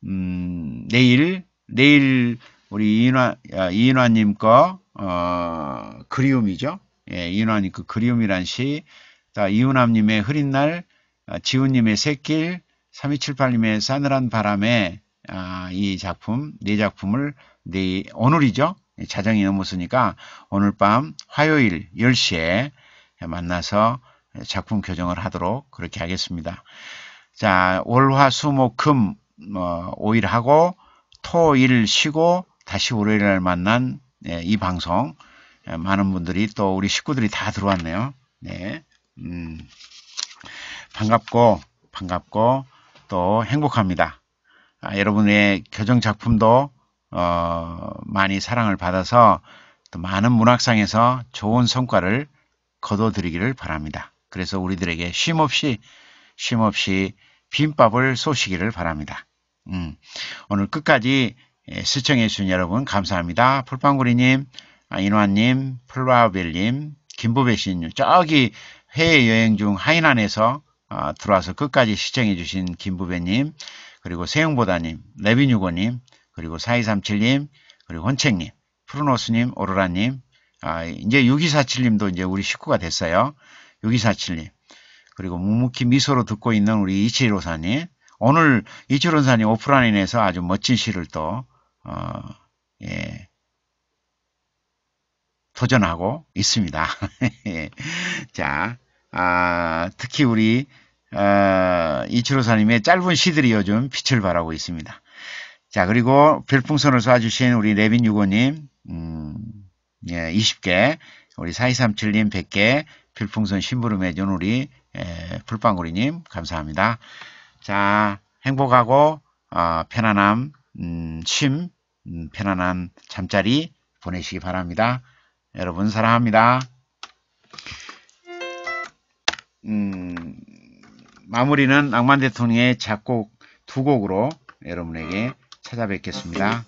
음, 내일 내일 우리 이인화, 아, 이인화님 거, 어, 그리움이죠. 예, 이인화님 그 그리움이란 시. 자, 이은함님의 흐린 날, 아, 지훈님의 새길, 3278님의 싸늘한 바람에, 아, 이 작품, 네 작품을, 네, 오늘이죠. 예, 자정이 넘었으니까 오늘 밤 화요일 10시에 만나서 작품 교정을 하도록 그렇게 하겠습니다. 자, 월화수목금 어, 뭐, 5일 하고 토일 쉬고 다시 월요일 날 만난 네, 이 방송 네, 많은 분들이 또 우리 식구들이 다 들어왔네요. 네, 음, 반갑고 반갑고 또 행복합니다. 아, 여러분의 교정 작품도 어, 많이 사랑을 받아서 또 많은 문학상에서 좋은 성과를 거둬들이기를 바랍니다. 그래서 우리들에게 쉼없이 쉼없이 빈밥을 쏘시기를 바랍니다. 음, 오늘 끝까지 예, 시청해주신 여러분 감사합니다. 풀빵구리님, 아, 인화님, 풀라벨님김보배신님 저기 해외여행 중 하이난에서 아, 들어와서 끝까지 시청해주신 김보배님 그리고 세영보다님, 레비뉴고님, 그리고 4237님, 그리고 헌책님 푸르노스님, 오로라님, 아, 이제 6247님도 이제 우리 식구가 됐어요. 6247님. 그리고 묵묵히 미소로 듣고 있는 우리 이치로사님. 오늘 이치로사님 오프라인에서 아주 멋진 시를 또 어, 예, 도전하고 있습니다. 예. 자, 아, 특히 우리 어, 이치로사님의 짧은 시들이 요즘 빛을 발하고 있습니다. 자, 그리고 별풍선을 쏴주신 우리 레빈 유고님, 음, 예, 20개, 우리 4237님 100개, 필풍선 심부름해 준 우리 에, 예, 불빵구리님 감사합니다. 자 행복하고 어, 편안함 음, 쉼 음, 편안한 잠자리 보내시기 바랍니다. 여러분 사랑합니다. 음, 마무리는 낭만 대통령의 작곡 두 곡으로 여러분에게 찾아뵙겠습니다.